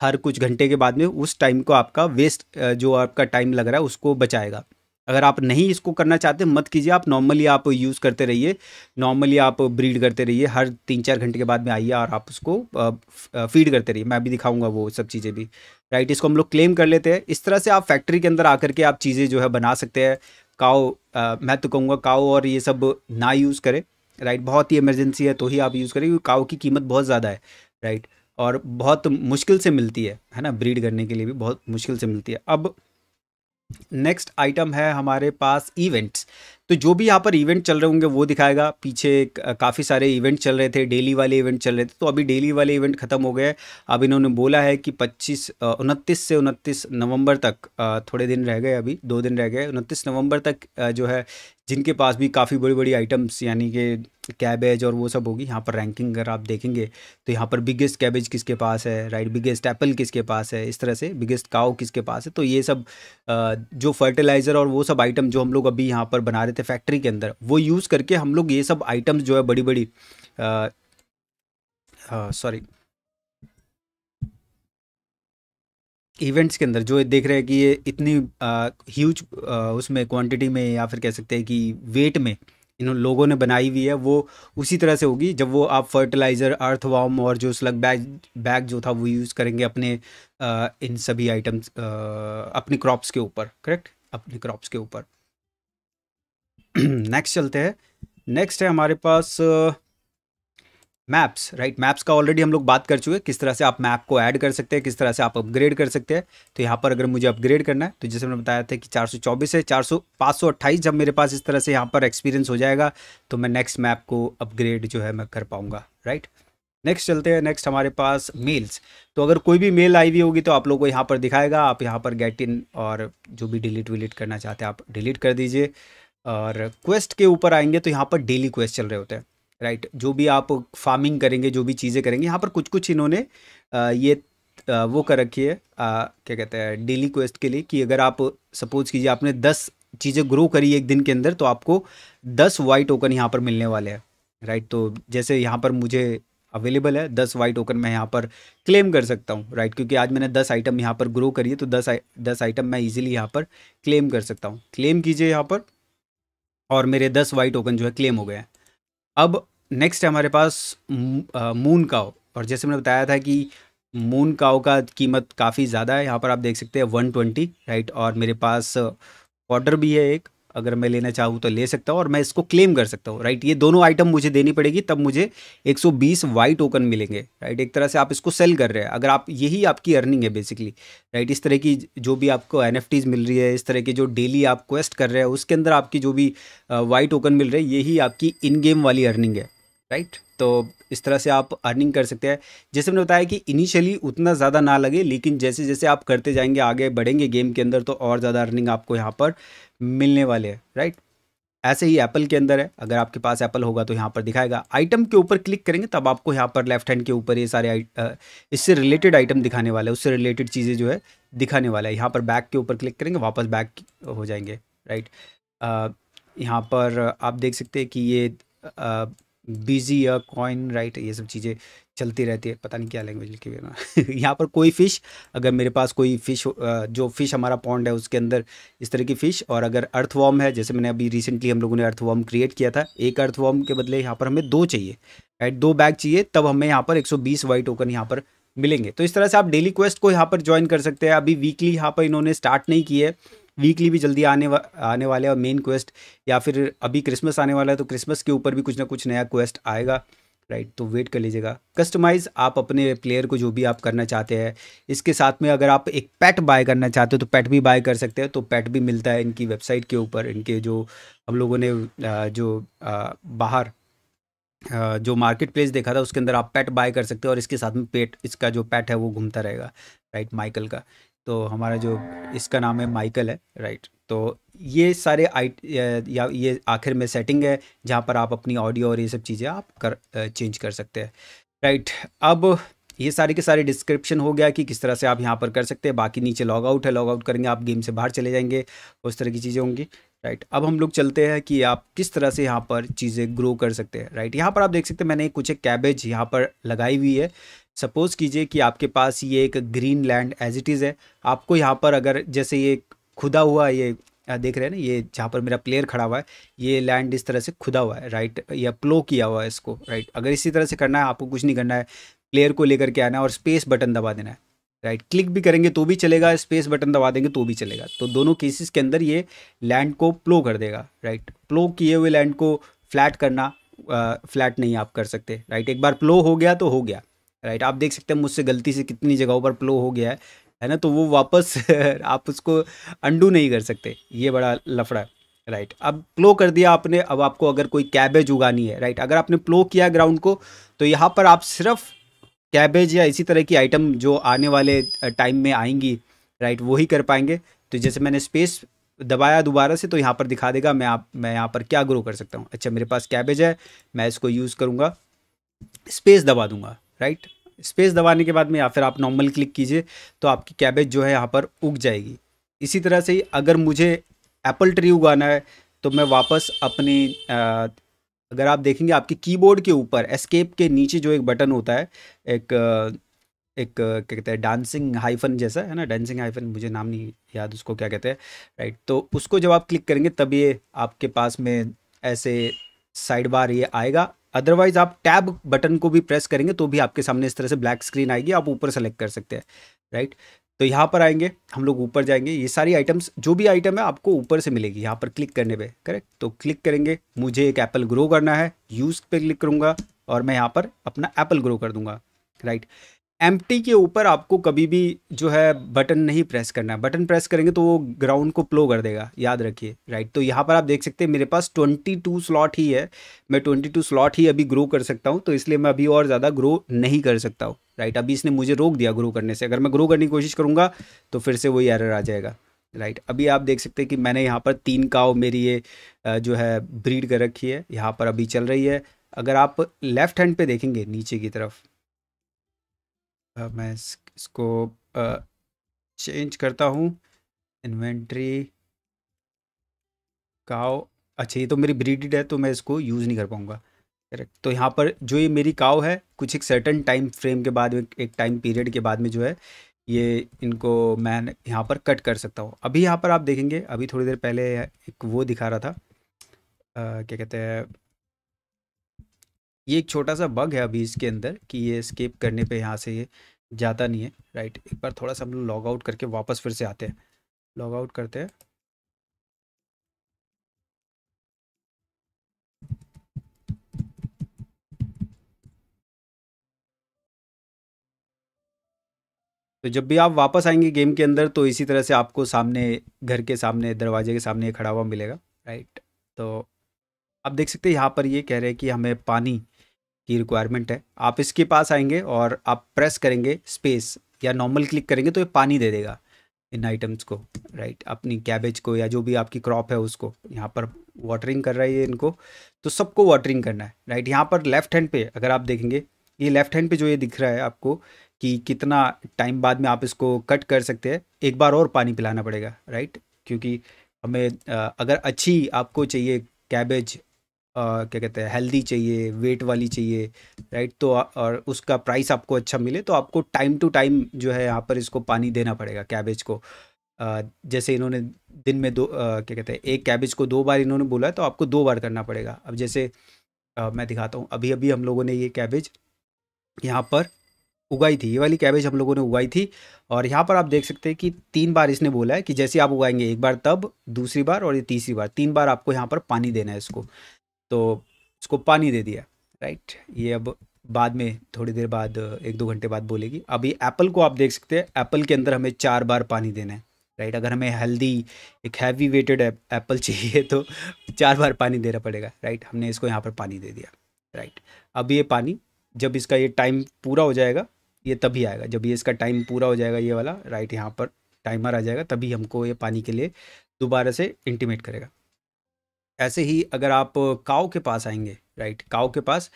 हर कुछ घंटे के बाद में उस टाइम को आपका वेस्ट जो आपका टाइम लग रहा है उसको बचाएगा अगर आप नहीं इसको करना चाहते मत कीजिए आप नॉर्मली आप यूज़ करते रहिए नॉर्मली आप ब्रीड करते रहिए हर तीन चार घंटे के बाद में आइए और आप उसको फीड करते रहिए मैं भी दिखाऊंगा वो सब चीज़ें भी राइट इसको हम लोग क्लेम कर लेते हैं इस तरह से आप फैक्ट्री के अंदर आकर के आप चीज़ें जो है बना सकते हैं काओ मैं तो कहूँगा काओ और ये सब ना यूज़ करें राइट बहुत ही इमरजेंसी है तो ही आप यूज़ करें क्योंकि काओ की कीमत बहुत ज़्यादा है राइट और बहुत मुश्किल से मिलती है है ना ब्रीड करने के लिए भी बहुत मुश्किल से मिलती है अब नेक्स्ट आइटम है हमारे पास इवेंट्स तो जो भी यहाँ पर इवेंट चल रहे होंगे वो दिखाएगा पीछे काफ़ी सारे इवेंट चल रहे थे डेली वाले इवेंट चल रहे थे तो अभी डेली वाले इवेंट ख़त्म हो गए अब इन्होंने बोला है कि पच्चीस उनतीस से उनतीस नवंबर तक थोड़े दिन रह गए अभी दो दिन रह गए उनतीस नवंबर तक जो है जिनके पास भी काफ़ी बड़ी बड़ी आइटम्स यानी कि कैबेज और वो सब होगी यहाँ पर रैंकिंग अगर आप देखेंगे तो यहाँ पर बिगेस्ट कैबेज किसके पास है राइट बिगेस्ट एप्पल किसके पास है इस तरह से बिगेस्ट काव किसके पास है तो ये सब जो फर्टिलाइज़र और वो सब आइटम जो हम लोग अभी यहाँ पर बना रहे थे फैक्ट्री के अंदर वो यूज़ करके हम लोग ये सब आइटम्स जो है बड़ी बड़ी सॉरी इवेंट्स के अंदर जो देख रहे हैं कि ये इतनी ह्यूज उसमें क्वांटिटी में या फिर कह सकते हैं कि वेट में इन लोगों ने बनाई हुई है वो उसी तरह से होगी जब वो आप फर्टिलाइज़र अर्थवॉर्म और जो स्लग बैग बैग जो था वो यूज़ करेंगे अपने आ, इन सभी आइटम्स अपनी क्रॉप्स के ऊपर करेक्ट अपने क्रॉप्स के ऊपर नेक्स्ट *clears throat* चलते हैं नेक्स्ट है हमारे पास मैप्स राइट मैप्स का ऑलरेडी हम लोग बात कर चुके हैं किस तरह से आप मैप को ऐड कर सकते हैं किस तरह से आप अपग्रेड कर सकते हैं तो यहाँ पर अगर मुझे अपग्रेड करना है तो जैसे मैंने बताया था कि 424 है 400 528 जब मेरे पास इस तरह से यहाँ पर एक्सपीरियंस हो जाएगा तो मैं नेक्स्ट मैप को अपग्रेड जो है मैं कर पाऊँगा राइट नेक्स्ट चलते हैं नेक्स्ट हमारे पास मेल्स तो अगर कोई भी मेल आई हुई होगी तो आप लोग को यहाँ पर दिखाएगा आप यहाँ पर गेट इन और जो भी डिलीट विलीट करना चाहते हैं आप डिलीट कर दीजिए और क्वेस्ट के ऊपर आएंगे तो यहाँ पर डेली क्वेस्ट चल रहे होते हैं राइट जो भी आप फार्मिंग करेंगे जो भी चीज़ें करेंगे यहाँ पर कुछ कुछ इन्होंने ये वो कर रखी है क्या कहते हैं डेली क्वेस्ट के लिए कि अगर आप सपोज कीजिए आपने दस चीज़ें ग्रो करी एक दिन के अंदर तो आपको दस वाइट टोकन यहाँ पर मिलने वाले हैं राइट तो जैसे यहाँ पर मुझे अवेलेबल है दस वाइट ओकन मैं यहाँ पर क्लेम कर सकता हूँ राइट क्योंकि आज मैंने दस आइटम यहाँ पर ग्रो करी है तो दस दस आइटम मैं इजीली यहाँ पर क्लेम कर सकता हूँ क्लेम कीजिए यहाँ पर और मेरे दस वाई टोकन जो है क्लेम हो गए हैं अब नेक्स्ट है हमारे पास मून काओ और जैसे मैंने बताया था कि मून काओ का कीमत काफ़ी ज़्यादा है यहाँ पर आप देख सकते हैं वन ट्वेंटी राइट और मेरे पास ऑर्डर भी है एक अगर मैं लेना चाहूँ तो ले सकता हूँ और मैं इसको क्लेम कर सकता हूँ राइट ये दोनों आइटम मुझे देनी पड़ेगी तब मुझे 120 वाई टोकन मिलेंगे राइट एक तरह से आप इसको सेल कर रहे हैं अगर आप यही आपकी अर्निंग है बेसिकली राइट इस तरह की जो भी आपको एन मिल रही है इस तरह की जो डेली आप क्वेस्ट कर रहे हैं उसके अंदर आपकी जो भी वाई uh, टोकन मिल रहे हैं यही आपकी इन गेम वाली अर्निंग है राइट तो इस तरह से आप अर्निंग कर सकते हैं जैसे मैंने बताया कि इनिशियली उतना ज़्यादा ना लगे लेकिन जैसे जैसे आप करते जाएंगे आगे बढ़ेंगे गेम के अंदर तो और ज़्यादा अर्निंग आपको यहाँ पर मिलने वाले हैं राइट ऐसे ही एप्पल के अंदर है अगर आपके पास एप्पल होगा तो यहाँ पर दिखाएगा आइटम के ऊपर क्लिक करेंगे तब आपको यहाँ पर लेफ्ट हैंड के ऊपर ये सारे इससे रिलेटेड आइटम दिखाने वाला है उससे रिलेटेड चीज़ें जो है दिखाने वाला है यहाँ पर बैक के ऊपर क्लिक करेंगे वापस बैक हो जाएंगे राइट यहाँ पर आप देख सकते हैं कि ये बिजी या कॉइन राइट ये सब चीज़ें चलती रहती है पता नहीं क्या लैंग्वेज लिखी हुई है *laughs* यहाँ पर कोई फ़िश अगर मेरे पास कोई फ़िश जो फ़िश हमारा पॉन्ड है उसके अंदर इस तरह की फ़िश और अगर अर्थ वॉर्म है जैसे मैंने अभी रिसेंटली हम लोगों ने अर्थ वॉर्म क्रिएट किया था एक अर्थ वॉर्म के बदले यहाँ पर हमें दो चाहिए राइट दो बैग चाहिए तब हमें यहाँ पर एक सौ बीस वाई टोकन यहाँ पर मिलेंगे तो इस तरह से आप डेली क्वेस्ट को यहाँ पर ज्वाइन कर सकते हैं अभी वीकली यहाँ पर इन्होंने स्टार्ट नहीं किया है वीकली भी जल्दी आने वा, आने वाले और मेन क्वेस्ट या फिर अभी क्रिसमस आने वाला है तो क्रिसमस के ऊपर भी कुछ ना कुछ नया क्वेस्ट आएगा राइट तो वेट कर लीजिएगा कस्टमाइज़ आप अपने प्लेयर को जो भी आप करना चाहते हैं इसके साथ में अगर आप एक पैट बाय करना चाहते हो तो पैट भी बाय कर सकते हैं तो पैट भी मिलता है इनकी वेबसाइट के ऊपर इनके जो हम लोगों ने जो बाहर जो मार्केट प्लेस देखा था उसके अंदर आप पैट बाय कर सकते हो और इसके साथ में पेट इसका जो पैट है वो घूमता रहेगा राइट माइकल का तो हमारा जो इसका नाम है माइकल है राइट तो ये सारे आई या ये आखिर में सेटिंग है जहाँ पर आप अपनी ऑडियो और ये सब चीज़ें आप कर चेंज कर सकते हैं राइट अब ये सारे के सारे डिस्क्रिप्शन हो गया कि किस तरह से आप यहाँ पर कर सकते हैं बाकी नीचे लॉग आउट है लॉग आउट करेंगे आप गेम से बाहर चले जाएंगे उस तरह की चीज़ें होंगी राइट अब हम लोग चलते हैं कि आप किस तरह से यहाँ पर चीज़ें ग्रो कर सकते हैं राइट यहाँ पर आप देख सकते हैं मैंने कुछ एक कैबेज यहाँ पर लगाई हुई है सपोज़ कीजिए कि आपके पास ये एक green land as it is है आपको यहाँ पर अगर जैसे ये खुदा हुआ ये देख रहे हैं ना ये जहाँ पर मेरा प्लेयर खड़ा हुआ है ये लैंड इस तरह से खुदा हुआ है राइट या प्लो किया हुआ है इसको राइट अगर इसी तरह से करना है आपको कुछ नहीं करना है प्लेयर को लेकर के आना है और स्पेस बटन दबा देना है राइट क्लिक भी करेंगे तो भी चलेगा स्पेस बटन दबा देंगे तो भी चलेगा तो दोनों केसेस के अंदर ये लैंड को प्लो कर देगा राइट प्लो किए हुए लैंड को फ्लैट करना फ्लैट नहीं आप कर सकते राइट एक बार प्लो हो गया तो हो गया राइट आप देख सकते हैं मुझसे गलती से कितनी जगहों पर प्लो हो गया है है ना तो वो वापस *laughs* आप उसको अंडू नहीं कर सकते ये बड़ा लफड़ा है राइट अब प्लो कर दिया आपने अब आपको अगर कोई कैबेज उगानी है राइट अगर आपने प्लो किया ग्राउंड को तो यहाँ पर आप सिर्फ कैबेज या इसी तरह की आइटम जो आने वाले टाइम में आएंगी राइट वो ही कर पाएंगे तो जैसे मैंने स्पेस दबाया दोबारा से तो यहाँ पर दिखा देगा मैं आप मैं यहाँ पर क्या ग्रो कर सकता हूँ अच्छा मेरे पास कैबेज है मैं इसको यूज़ करूँगा स्पेस दबा दूंगा राइट स्पेस दबाने के बाद में या फिर आप नॉर्मल क्लिक कीजिए तो आपकी कैबेज जो है यहाँ पर उग जाएगी इसी तरह से अगर मुझे एप्पल ट्री उगाना है तो मैं वापस अपनी आ, अगर आप देखेंगे आपके कीबोर्ड के ऊपर एस्केप के नीचे जो एक बटन होता है एक एक क्या कहते हैं डांसिंग हाइफन जैसा है ना डांसिंग हाइफन मुझे नाम नहीं याद उसको क्या कहते हैं राइट तो उसको जब आप क्लिक करेंगे तब ये आपके पास में ऐसे साइड बार ये आएगा अदरवाइज आप टैब बटन को भी प्रेस करेंगे तो भी आपके सामने इस तरह से ब्लैक स्क्रीन आएगी आप ऊपर सेलेक्ट कर सकते हैं राइट तो यहाँ पर आएंगे हम लोग ऊपर जाएंगे ये सारी आइटम्स जो भी आइटम है आपको ऊपर से मिलेगी यहाँ पर क्लिक करने पे करेक्ट तो क्लिक करेंगे मुझे एक एप्पल ग्रो करना है यूज़ पे क्लिक करूंगा और मैं यहाँ पर अपना एप्पल ग्रो कर दूंगा राइट right? एम के ऊपर आपको कभी भी जो है बटन नहीं प्रेस करना है बटन प्रेस करेंगे तो वो ग्राउंड को प्लो कर देगा याद रखिए राइट तो यहाँ पर आप देख सकते हैं मेरे पास 22 स्लॉट ही है मैं 22 स्लॉट ही अभी ग्रो कर सकता हूँ तो इसलिए मैं अभी और ज़्यादा ग्रो नहीं कर सकता हूँ राइट अभी इसने मुझे रोक दिया ग्रो करने से अगर मैं ग्रो करने की कोशिश करूँगा तो फिर से वही एरर आ जाएगा राइट अभी आप देख सकते हैं कि मैंने यहाँ पर तीन काव मेरी ये जो है ब्रीड कर रखी है यहाँ पर अभी चल रही है अगर आप लेफ्ट हैंड पे देखेंगे नीचे की तरफ मैं इसको चेंज करता हूँ इन्वेंट्री काओ अच्छा ये तो मेरी ब्रीडिड है तो मैं इसको यूज़ नहीं कर पाऊँगा करेक्ट तो यहाँ पर जो ये मेरी काव है कुछ एक सर्टन टाइम फ्रेम के बाद में एक टाइम पीरियड के बाद में जो है ये इनको मैं यहाँ पर कट कर सकता हूँ अभी यहाँ पर आप देखेंगे अभी थोड़ी देर पहले एक वो दिखा रहा था आ, क्या कहते हैं ये एक छोटा सा बग है अभी इसके अंदर कि ये स्केप करने पे यहाँ से ये जाता नहीं है राइट एक बार थोड़ा सा हम लोग लॉग आउट करके वापस फिर से आते हैं लॉग आउट करते हैं तो जब भी आप वापस आएंगे गेम के अंदर तो इसी तरह से आपको सामने घर के सामने दरवाजे के सामने खड़ा हुआ मिलेगा राइट तो आप देख सकते हैं यहाँ पर ये कह रहे हैं कि हमें पानी की रिक्वायरमेंट है आप इसके पास आएंगे और आप प्रेस करेंगे स्पेस या नॉर्मल क्लिक करेंगे तो ये पानी दे देगा इन आइटम्स को राइट अपनी कैबेज को या जो भी आपकी क्रॉप है उसको यहाँ पर वाटरिंग कर रहा है ये इनको तो सबको वाटरिंग करना है राइट यहाँ पर लेफ्ट हैंड पे अगर आप देखेंगे ये लेफ्ट हैंड पे जो ये दिख रहा है आपको कि कितना टाइम बाद में आप इसको कट कर सकते हैं एक बार और पानी पिलाना पड़ेगा राइट क्योंकि हमें अगर अच्छी आपको चाहिए कैबेज क्या कहते हैं हेल्दी चाहिए वेट वाली चाहिए राइट तो और उसका प्राइस आपको अच्छा मिले तो आपको टाइम टू टाइम जो है यहाँ पर इसको पानी देना पड़ेगा कैबेज को जैसे इन्होंने दिन में दो क्या कहते हैं एक कैबेज को दो बार इन्होंने बोला है तो आपको दो बार करना पड़ेगा अब जैसे मैं दिखाता हूँ अभी अभी हम लोगों ने ये कैबेज यहाँ पर उगाई थी ये वाली कैबेज हम लोगों ने उगाई थी और यहाँ पर आप देख सकते हैं कि तीन बार इसने बोला है कि जैसे आप उगाएंगे एक बार तब दूसरी बार और ये तीसरी बार तीन बार आपको यहाँ पर पानी देना है इसको तो उसको पानी दे दिया राइट ये अब बाद में थोड़ी देर बाद एक दो घंटे बाद बोलेगी अभी एप्पल को आप देख सकते हैं एप्पल के अंदर हमें चार बार पानी देना है राइट अगर हमें हेल्दी एक हैवी वेटेड एप्पल चाहिए तो चार बार पानी देना पड़ेगा राइट हमने इसको यहाँ पर पानी दे दिया राइट अब ये पानी जब इसका ये टाइम पूरा हो जाएगा ये तभी आएगा जब ये इसका टाइम पूरा हो जाएगा ये वाला राइट यहाँ पर टाइमर आ जाएगा तभी हमको ये पानी के लिए दोबारा से इंटीमेट करेगा ऐसे ही अगर आप काओ के पास आएंगे राइट काओ के पास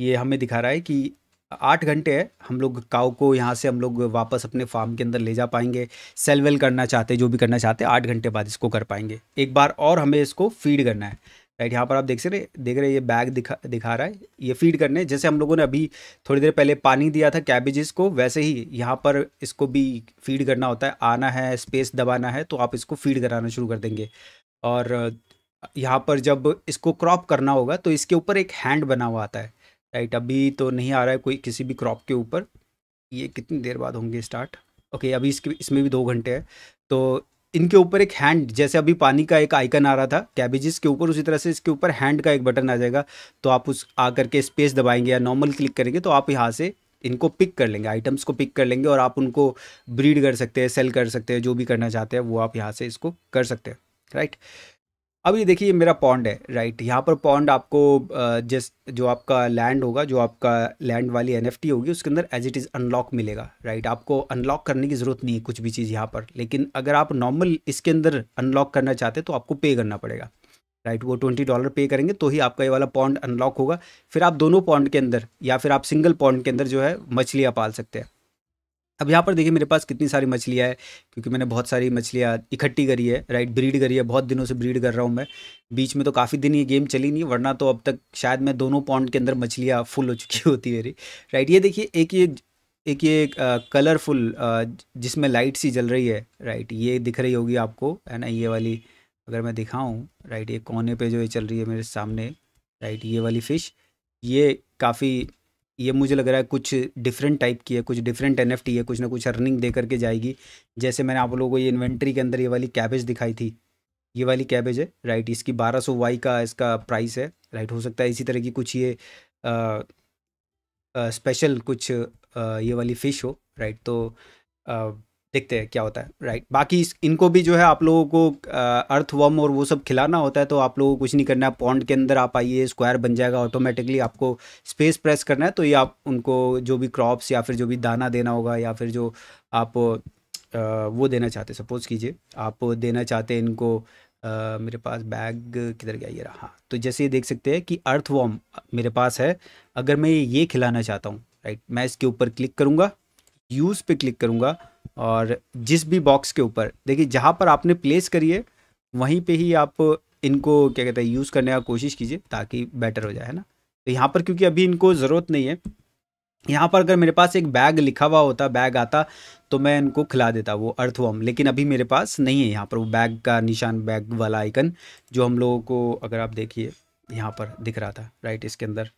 ये हमें दिखा रहा है कि आठ घंटे है हम लोग काओ को यहाँ से हम लोग वापस अपने फार्म के अंदर ले जा पाएंगे सेल वेल करना चाहते जो भी करना चाहते आठ घंटे बाद इसको कर पाएंगे एक बार और हमें इसको फीड करना है राइट यहाँ पर आप देख रहे देख रहे ये बैग दिखा दिखा रहा है ये फीड करने जैसे हम लोगों ने अभी थोड़ी देर पहले पानी दिया था कैबेजेस को वैसे ही यहाँ पर इसको भी फीड करना होता है आना है स्पेस दबाना है तो आप इसको फीड कराना शुरू कर देंगे और यहाँ पर जब इसको क्रॉप करना होगा तो इसके ऊपर एक हैंड बना हुआ आता है राइट अभी तो नहीं आ रहा है कोई किसी भी क्रॉप के ऊपर ये कितनी देर बाद होंगे स्टार्ट ओके अभी इसके इसमें भी दो घंटे हैं तो इनके ऊपर एक हैंड जैसे अभी पानी का एक आइकन आ रहा था कैबेजेस के ऊपर उसी तरह से इसके ऊपर हैंड का एक बटन आ जाएगा तो आप उस आ करके स्पेस दबाएंगे या नॉर्मल क्लिक करेंगे तो आप यहाँ से इनको पिक कर लेंगे आइटम्स को पिक कर लेंगे और आप उनको ब्रीड कर सकते हैं सेल कर सकते हैं जो भी करना चाहते हैं वो आप यहाँ से इसको कर सकते हैं राइट right? अब ये देखिए मेरा पॉन्ड है राइट यहाँ पर पॉन्ड आपको जिस जो आपका लैंड होगा जो आपका लैंड वाली एन होगी उसके अंदर एज इट इज़ अनलॉक मिलेगा राइट आपको अनलॉक करने की ज़रूरत नहीं है कुछ भी चीज़ यहाँ पर लेकिन अगर आप नॉर्मल इसके अंदर अनलॉक करना चाहते तो आपको पे करना पड़ेगा राइट वो ट्वेंटी डॉलर पे करेंगे तो ही आपका ये वाला पॉन्ड अनलॉक होगा फिर आप दोनों पॉन्ड के अंदर या फिर आप सिंगल पॉन्ड के अंदर जो है मछलियाँ पाल सकते हैं अब यहाँ पर देखिए मेरे पास कितनी सारी मछलियाँ हैं क्योंकि मैंने बहुत सारी मछलियाँ इकट्ठी करी है राइट ब्रीड करी है बहुत दिनों से ब्रीड कर रहा हूँ मैं बीच में तो काफ़ी दिन ये गेम चली नहीं वरना तो अब तक शायद मैं दोनों पॉन्ड के अंदर मछलियाँ फुल हो चुकी *laughs* होती मेरी राइट ये देखिए एक ये एक ये कलरफुल जिसमें लाइट सी जल रही है राइट ये दिख रही होगी आपको है ना ये वाली अगर मैं दिखाऊँ राइट ये कोने पर जो ये चल रही है मेरे सामने राइट ये वाली फ़िश ये काफ़ी ये मुझे लग रहा है कुछ डिफरेंट टाइप की है कुछ डिफरेंट एन है कुछ ना कुछ अर्निंग दे करके जाएगी जैसे मैंने आप लोगों को ये इन्वेंट्री के अंदर ये वाली कैबेज दिखाई थी ये वाली कैबेज है राइट इसकी बारह सौ वाई का इसका प्राइस है राइट हो सकता है इसी तरह की कुछ ये आ, आ, स्पेशल कुछ आ, ये वाली फ़िश हो राइट तो देखते हैं क्या होता है राइट बाकी इनको भी जो है आप लोगों को अर्थ वम और वो सब खिलाना होता है तो आप लोगों को कुछ नहीं करना है पॉन्ड के अंदर आप आइए स्क्वायर बन जाएगा ऑटोमेटिकली आपको स्पेस प्रेस करना है तो ये आप उनको जो भी क्रॉप्स या फिर जो भी दाना देना होगा या फिर जो आप वो देना चाहते सपोज़ कीजिए आप देना चाहते हैं इनको Uh, मेरे पास बैग किधर गया ये रहा हाँ तो जैसे ये देख सकते हैं कि अर्थ वॉम मेरे पास है अगर मैं ये खिलाना चाहता हूँ राइट मैं इसके ऊपर क्लिक करूँगा यूज़ पे क्लिक करूँगा और जिस भी बॉक्स के ऊपर देखिए जहाँ पर आपने प्लेस करी है वहीं पे ही आप इनको क्या कहते हैं यूज़ करने का कोशिश कीजिए ताकि बेटर हो जाए है ना तो यहाँ पर क्योंकि अभी इनको ज़रूरत नहीं है यहाँ पर अगर मेरे पास एक बैग लिखा हुआ होता बैग आता तो मैं इनको खिला देता वो अर्थवम लेकिन अभी मेरे पास नहीं है यहाँ पर वो बैग का निशान बैग वाला आइकन जो हम लोगों को अगर आप देखिए यहाँ पर दिख रहा था राइट इसके अंदर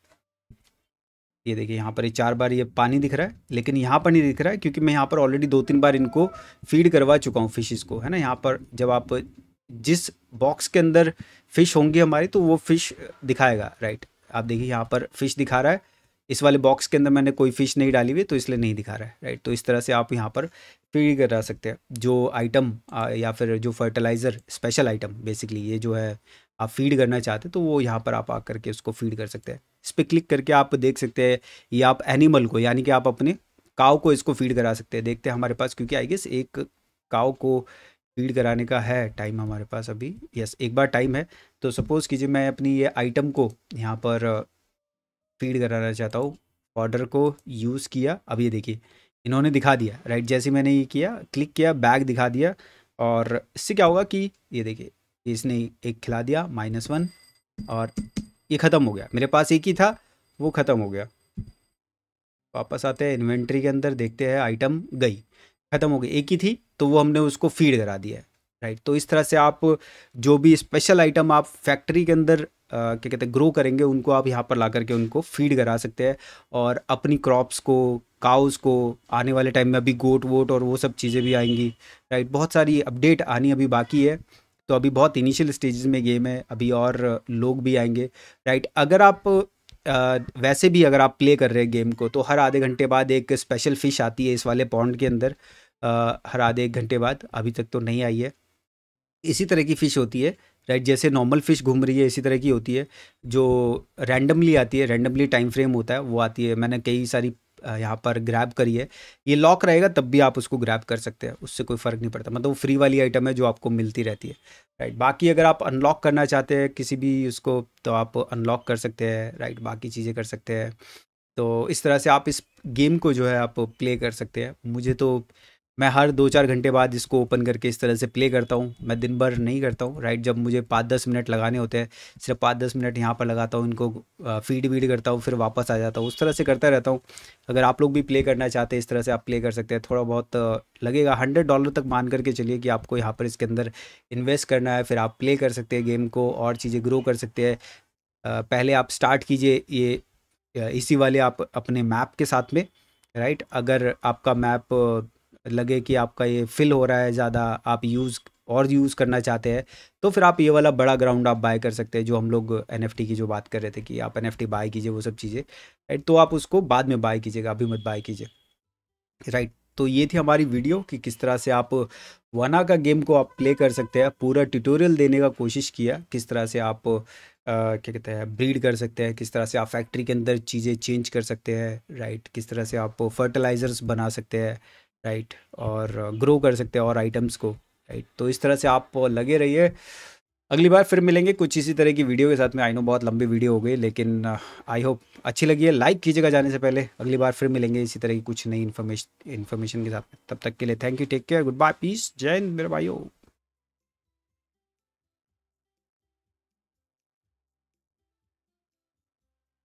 ये देखिए यहाँ पर ये चार बार ये पानी दिख रहा है लेकिन यहाँ पर नहीं दिख रहा है क्योंकि मैं यहाँ पर ऑलरेडी दो तीन बार इनको फीड करवा चुका हूँ फिशेस को है ना यहाँ पर जब आप जिस बॉक्स के अंदर फ़िश होंगी हमारी तो वो फ़िश दिखाएगा राइट आप देखिए यहाँ पर फ़िश दिखा रहा है इस वाले बॉक्स के अंदर मैंने कोई फ़िश नहीं डाली हुई तो इसलिए नहीं दिखा रहा है राइट तो इस तरह से आप यहाँ पर फीड करा सकते हैं जो आइटम या फिर जो फर्टिलाइज़र स्पेशल आइटम बेसिकली ये जो है आप फीड करना चाहते हैं तो वो यहाँ पर आप आकर के उसको फीड कर सकते हैं इस पर क्लिक करके आप देख सकते हैं ये आप एनिमल को यानी कि आप अपने काव को इसको फीड करा सकते हैं देखते हैं हमारे पास क्योंकि आई गेस एक काव को फीड कराने का है टाइम हमारे पास अभी यस एक बार टाइम है तो सपोज़ कीजिए मैं अपनी ये आइटम को यहाँ पर फीड कराना चाहता हूँ ऑर्डर को यूज़ किया अब ये देखिए इन्होंने दिखा दिया राइट जैसे मैंने ये किया क्लिक किया बैग दिखा दिया और इससे क्या होगा कि ये देखिए इसने एक खिला दिया माइनस वन और ये ख़त्म हो गया मेरे पास एक ही था वो ख़त्म हो गया वापस आते हैं इन्वेंट्री के अंदर देखते हैं आइटम गई ख़त्म हो गई एक ही थी तो वो हमने उसको फीड करा दिया राइट तो इस तरह से आप जो भी स्पेशल आइटम आप फैक्ट्री के अंदर क्या कहते हैं ग्रो करेंगे उनको आप यहाँ पर ला करके उनको फीड करा सकते हैं और अपनी क्रॉप्स को काउस को आने वाले टाइम में अभी गोट वोट और वो सब चीज़ें भी आएंगी राइट बहुत सारी अपडेट आनी अभी बाकी है तो अभी बहुत इनिशियल स्टेजेस में गेम है अभी और लोग भी आएंगे राइट अगर आप आ, वैसे भी अगर आप प्ले कर रहे हैं गेम को तो हर आधे घंटे बाद एक स्पेशल फ़िश आती है इस वाले पॉन्ड के अंदर आ, हर आधे एक घंटे बाद अभी तक तो नहीं आई है इसी तरह की फ़िश होती है राइट जैसे नॉर्मल फ़िश घूम रही है इसी तरह की होती है जो रैंडमली आती है रैंडमली टाइम फ्रेम होता है वो आती है मैंने कई सारी यहाँ पर ग्रैब करिए ये लॉक रहेगा तब भी आप उसको ग्रैब कर सकते हैं उससे कोई फ़र्क नहीं पड़ता मतलब वो फ्री वाली आइटम है जो आपको मिलती रहती है राइट बाकी अगर आप अनलॉक करना चाहते हैं किसी भी उसको तो आप अनलॉक कर सकते हैं राइट बाकी चीज़ें कर सकते हैं तो इस तरह से आप इस गेम को जो है आप प्ले कर सकते हैं मुझे तो मैं हर दो चार घंटे बाद इसको ओपन करके इस तरह से प्ले करता हूँ मैं दिन भर नहीं करता हूँ राइट जब मुझे पाँच दस मिनट लगाने होते हैं सिर्फ पाँच दस मिनट यहाँ पर लगाता हूँ इनको फीड वीड करता हूँ फिर वापस आ जाता हूँ उस तरह से करता रहता हूँ अगर आप लोग भी प्ले करना चाहते हैं इस तरह से आप प्ले कर सकते हैं थोड़ा बहुत लगेगा हंड्रेड डॉलर तक मान करके चलिए कि आपको यहाँ पर इसके अंदर इन्वेस्ट करना है फिर आप प्ले कर सकते हैं गेम को और चीज़ें ग्रो कर सकते हैं पहले आप स्टार्ट कीजिए ये इसी वाले आप अपने मैप के साथ में राइट अगर आपका मैप लगे कि आपका ये फिल हो रहा है ज़्यादा आप यूज़ और यूज़ करना चाहते हैं तो फिर आप ये वाला बड़ा ग्राउंड आप बाय कर सकते हैं जो हम लोग एन की जो बात कर रहे थे कि आप एन बाय कीजिए वो सब चीज़ें राइट तो आप उसको बाद में बाय कीजिएगा अभी मत बाय कीजिए राइट तो ये थी हमारी वीडियो कि किस तरह से आप वना का गेम को आप प्ले कर सकते हैं पूरा ट्यूटोरियल देने का कोशिश किया किस तरह से आप आ, क्या कहते हैं ब्रीड कर सकते हैं किस तरह से आप फैक्ट्री के अंदर चीज़ें चेंज कर सकते हैं राइट किस तरह से आप फर्टिलाइज़र्स बना सकते हैं राइट और ग्रो कर सकते हैं और आइटम्स को राइट तो इस तरह से आप लगे रहिए अगली बार फिर मिलेंगे कुछ इसी तरह की वीडियो के साथ में आई नो बहुत लंबी वीडियो हो गई लेकिन आई होप अच्छी लगी है लाइक कीजिएगा जाने से पहले अगली बार फिर मिलेंगे इसी तरह की कुछ नई इन्फॉर्मेशन इन्फॉर्मेशन के साथ में तब तक के लिए thank you take care good bye peace जय हिंद मेरे भाइयों